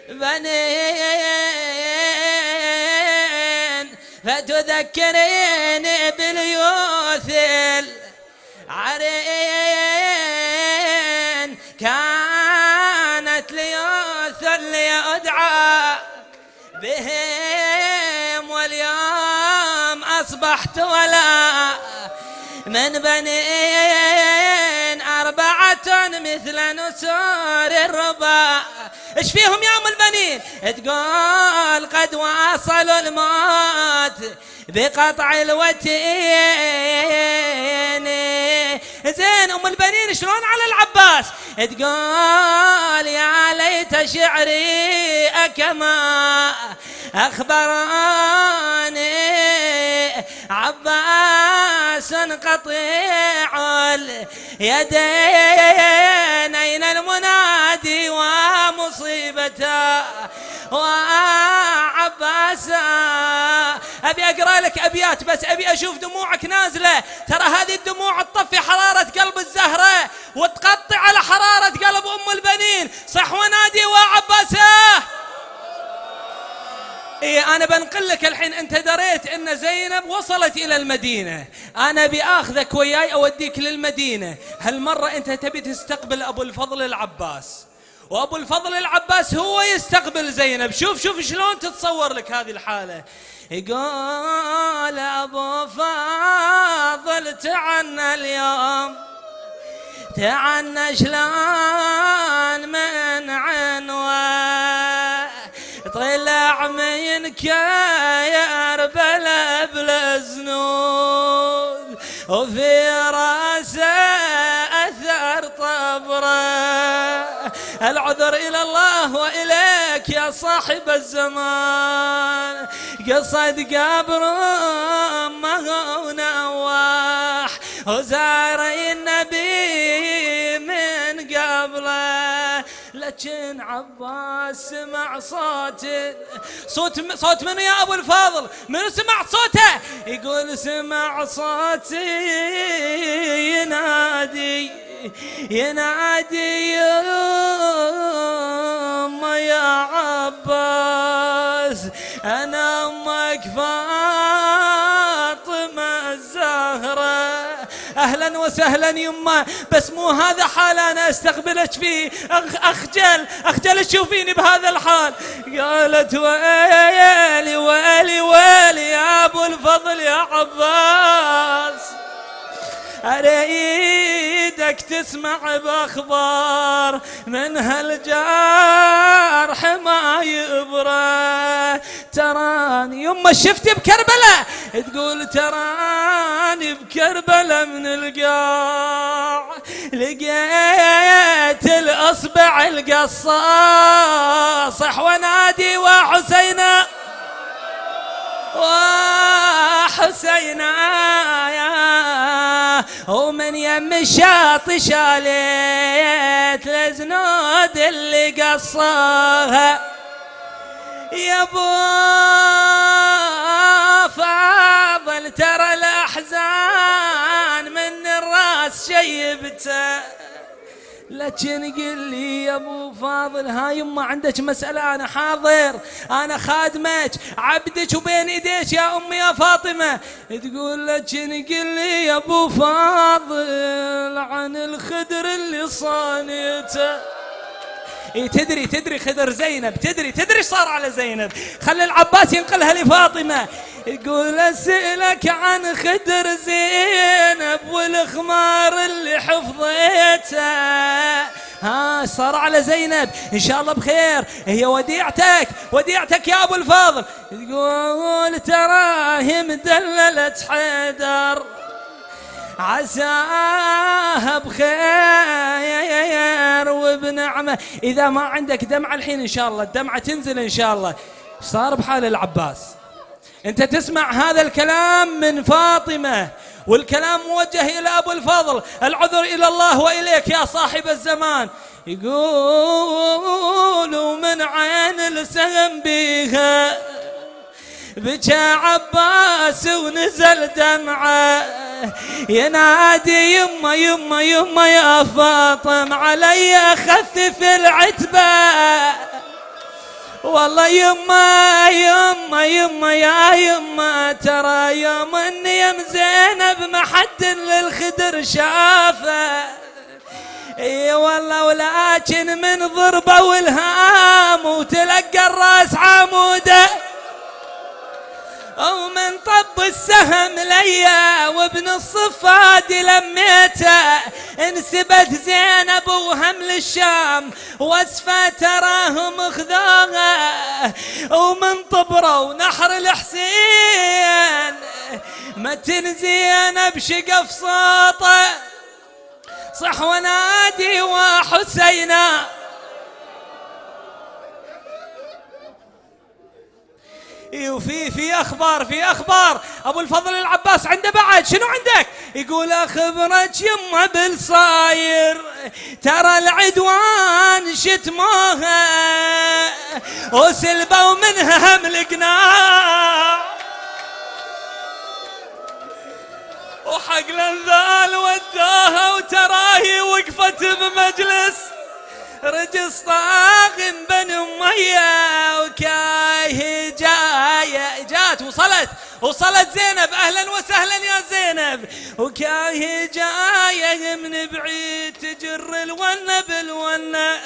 البنين فتذكريني باليوث العريق رحت ولا من بنين أربعة مثل نسور الربا ايش فيهم يا ام البنين تقول قد واصلوا الموت بقطع الوتين زين ام البنين شلون على العب الناس تقول يا ليت شعري أكما أخبراني عباس قطيع اليدين أين المنادي وآل مصيبته وعباسا أبي أقرأ لك أبيات بس أبي أشوف دموعك نازلة ترى هذه الدموع تطفي حرارة قلب الزهرة وتقطع على حرارة قلب أم البنين صح ونادي وعباسا إيه أنا بنقل لك الحين أنت دريت أن زينب وصلت إلى المدينة أنا بآخذك وياي أوديك للمدينة هالمرة أنت تبي تستقبل أبو الفضل العباس وابو الفضل العباس هو يستقبل زينب شوف شوف شلون تتصور لك هذه الحاله يقول ابو فاضل تعنى اليوم تعنى شلون من عنوه طلع من كاير بلا بلا وفي راسه العذر إلى الله وإليك يا صاحب الزمان قصد قبر ما هو نواح وزار النبي من قبله لكن عباس سمع صوته صوت صوت منو يا ابو الفاضل منو سمع صوته يقول سمع صوتي ينادي ينادي يا يما يا عباس انا امك فاطمه الزهره أهلا وسهلا يما بس مو هذا حال أنا أستقبلك فيه أخجل أخجل تشوفيني بهذا الحال قالت ويلي ويلي ويلي يا أبو الفضل يا عباس اريدك تسمع باخبار من هالجارح ما يبره تراني يما شفتي بكربلة تقول تراني بكربلة من القاع لقيت الاصبع القصاصح ونادي وحسينا وحسينا يا ومن يم الشاط شاليت لزنود اللي قصاها يا ابو فاضل ترى الاحزان من الراس شيبته لكن قل لي يا ابو فاضل ها يما عندك مساله انا حاضر انا خادمك عبدك وبين ايديك يا امي يا فاطمه تقول لكن قل لي يا ابو فاضل عن الخدر اللي صانته اي تدري تدري خدر زينب تدري تدري ايش صار على زينب خلي العباس ينقلها لفاطمة يقول أسألك عن خدر زينب والخمار اللي حفظيته ها صار على زينب ان شاء الله بخير هي وديعتك وديعتك يا ابو الفاضل تقول تراهي مدللت حيدر عساها بخير وبنعمة إذا ما عندك دمعة الحين إن شاء الله الدمعة تنزل إن شاء الله صار بحال العباس أنت تسمع هذا الكلام من فاطمة والكلام موجه إلى أبو الفضل العذر إلى الله وإليك يا صاحب الزمان يقول من عين السهم بيها بجا عباس ونزل دمعه ينادي يما يما يما يا فاطم علي خفف العتبه والله يما يما يما يا يما ترى يوم يم زينب ما حد للخدر شافه اي والله ولكن من ضربه والهام وتلقى الراس عموده او من طب السهم ليا وابن الصفاد لميته انسبت زينب وهم للشام واسفه تراهم خذاها ومن طبره ونحر الحسين ما تنزين بشقف صوته صح ونادي وحسينا وفي في اخبار في اخبار ابو الفضل العباس عنده بعد شنو عندك يقول اخبرك يمه بالصاير ترى العدوان شتموها وسلبوا منها هم القناع وحق لنذال وداها وتراهي وقفت بمجلس رجس طاغم بن أمية وكاهي جاية جات وصلت وصلت زينب أهلا وسهلا يا زينب وكاهي جاية من بعيد تجر الونة بالونة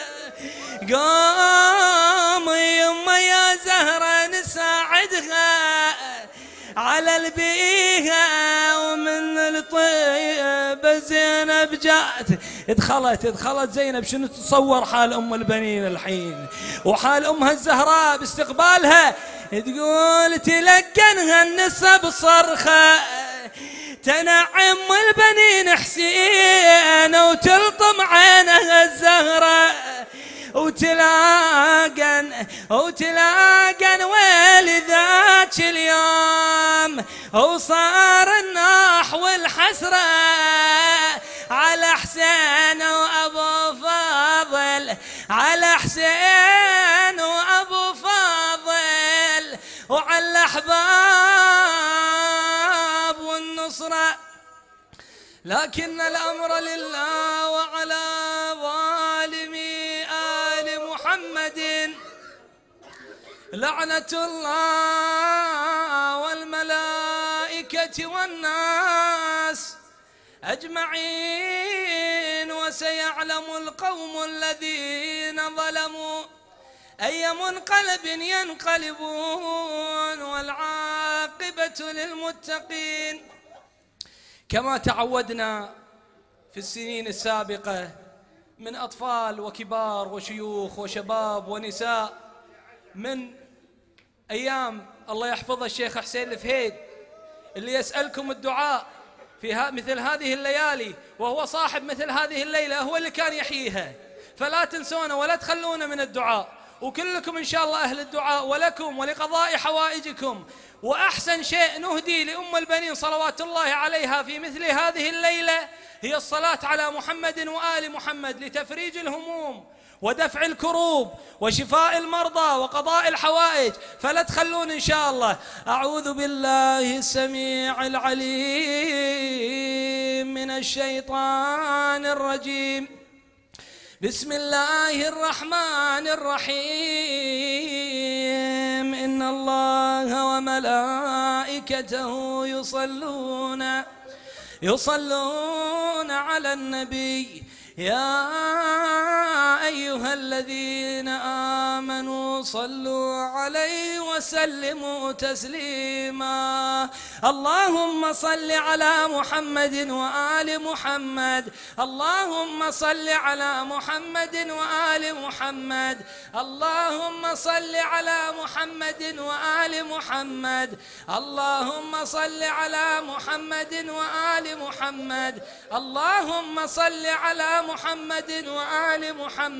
قام يما يا زهرة نساعدها على البيئة ومن الطيبة زينب جات دخلت دخلت زينب شنو تتصور حال أم البنين الحين وحال أمها الزهراء باستقبالها تقول تلقنها النسب صرخة تنعم البنين حسين وتلطم عينها الزهره وتلاقن وتلاقن ويل ذاك اليوم وصار الناح والحسرة على حسين وأبو فاضل على حسين وأبو فاضل وعلى الأحباب والنصرة لكن الأمر لله وعلى ظالم لعنة الله والملائكة والناس أجمعين وسيعلم القوم الذين ظلموا أي منقلب ينقلبون والعاقبة للمتقين كما تعودنا في السنين السابقة من أطفال وكبار وشيوخ وشباب ونساء من أيام الله يحفظه الشيخ حسين الفهيد اللي يسألكم الدعاء في مثل هذه الليالي وهو صاحب مثل هذه الليلة هو اللي كان يحييها فلا تنسونا ولا تخلونا من الدعاء وكلكم إن شاء الله أهل الدعاء ولكم ولقضاء حوائجكم وأحسن شيء نهدي لأم البنين صلوات الله عليها في مثل هذه الليلة هي الصلاة على محمد وآل محمد لتفريج الهموم ودفع الكروب وشفاء المرضى وقضاء الحوائج فلا تخلون إن شاء الله أعوذ بالله السميع العليم من الشيطان الرجيم بسم الله الرحمن الرحيم إن الله وملائكته يصلون يصلون على النبي يا أيها الذين آمنوا صلوا عليه وسلموا تسليما اللهم صل على محمد وآل محمد اللهم صل على محمد وآل محمد اللهم صل على محمد وآل محمد اللهم صل على محمد وآل محمد اللهم صل على محمد وآل محمد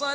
passa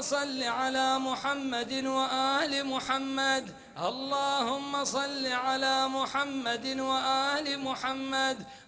صل على محمد وآل محمد اللهم صل على محمد وآل محمد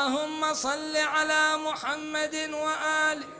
اللهم صل على محمد وآله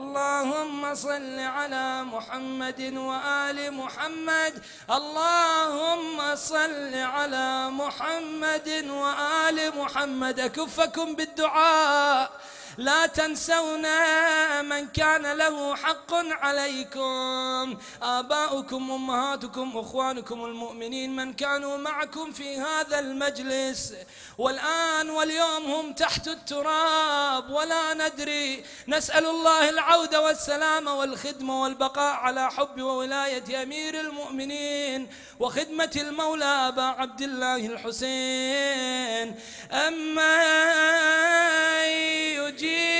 اللهم صل على محمد وآل محمد اللهم صل على محمد وآل محمد أكفكم بالدعاء لا تنسونا من كان له حق عليكم آباؤكم أمهاتكم أخوانكم المؤمنين من كانوا معكم في هذا المجلس والآن واليوم هم تحت التراب ولا ندري نسأل الله العودة والسلامة والخدمة والبقاء على حب وولاية أمير المؤمنين وخدمة المولى أبا عبد الله الحسين أما يجيب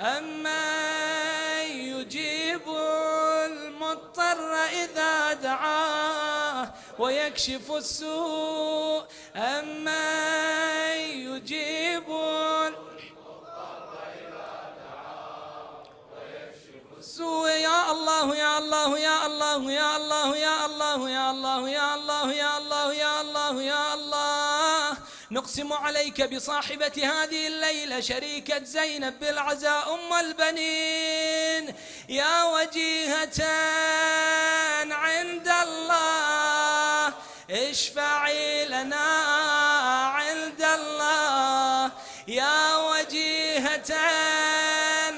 أما يجيب المضطر إذا دعاه ويكشف السوء أما يجيب يا الله يا الله يا الله يا الله يا الله يا الله يا الله يا الله نقسم عليك بصاحبة هذه الليلة شريكة زينب بالعزاء أم البنين يا وجيهة عند الله اشفعي لنا عند الله يا وجيهة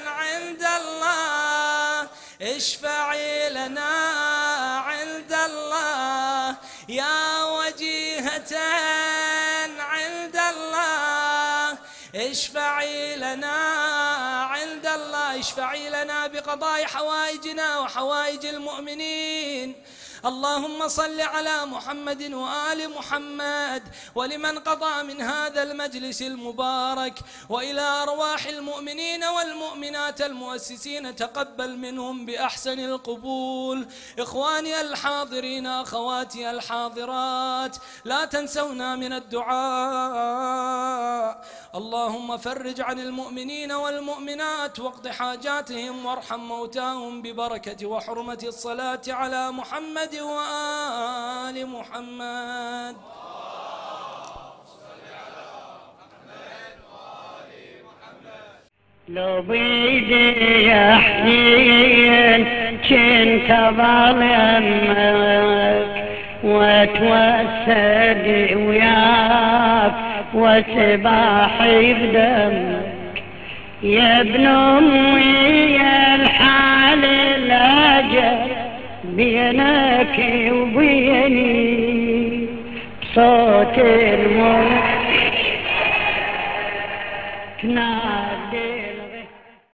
عند الله اشفعي لنا لنا عند الله اشفعي لنا بقضاء حوائجنا وحوائج المؤمنين اللهم صل على محمد وآل محمد ولمن قضى من هذا المجلس المبارك وإلى أرواح المؤمنين والمؤمنات المؤسسين تقبل منهم بأحسن القبول إخواني الحاضرين أخواتي الحاضرات لا تنسونا من الدعاء اللهم فرج عن المؤمنين والمؤمنات واقض حاجاتهم وارحم موتاهم ببركة وحرمة الصلاة على محمد محمد وآل محمد لو بيدي يا حسين كنت ظلمك واتوسد وياك وسباحي بدمك يا ابن امي يا الحال الاجل بينك وبيني بصوت الموت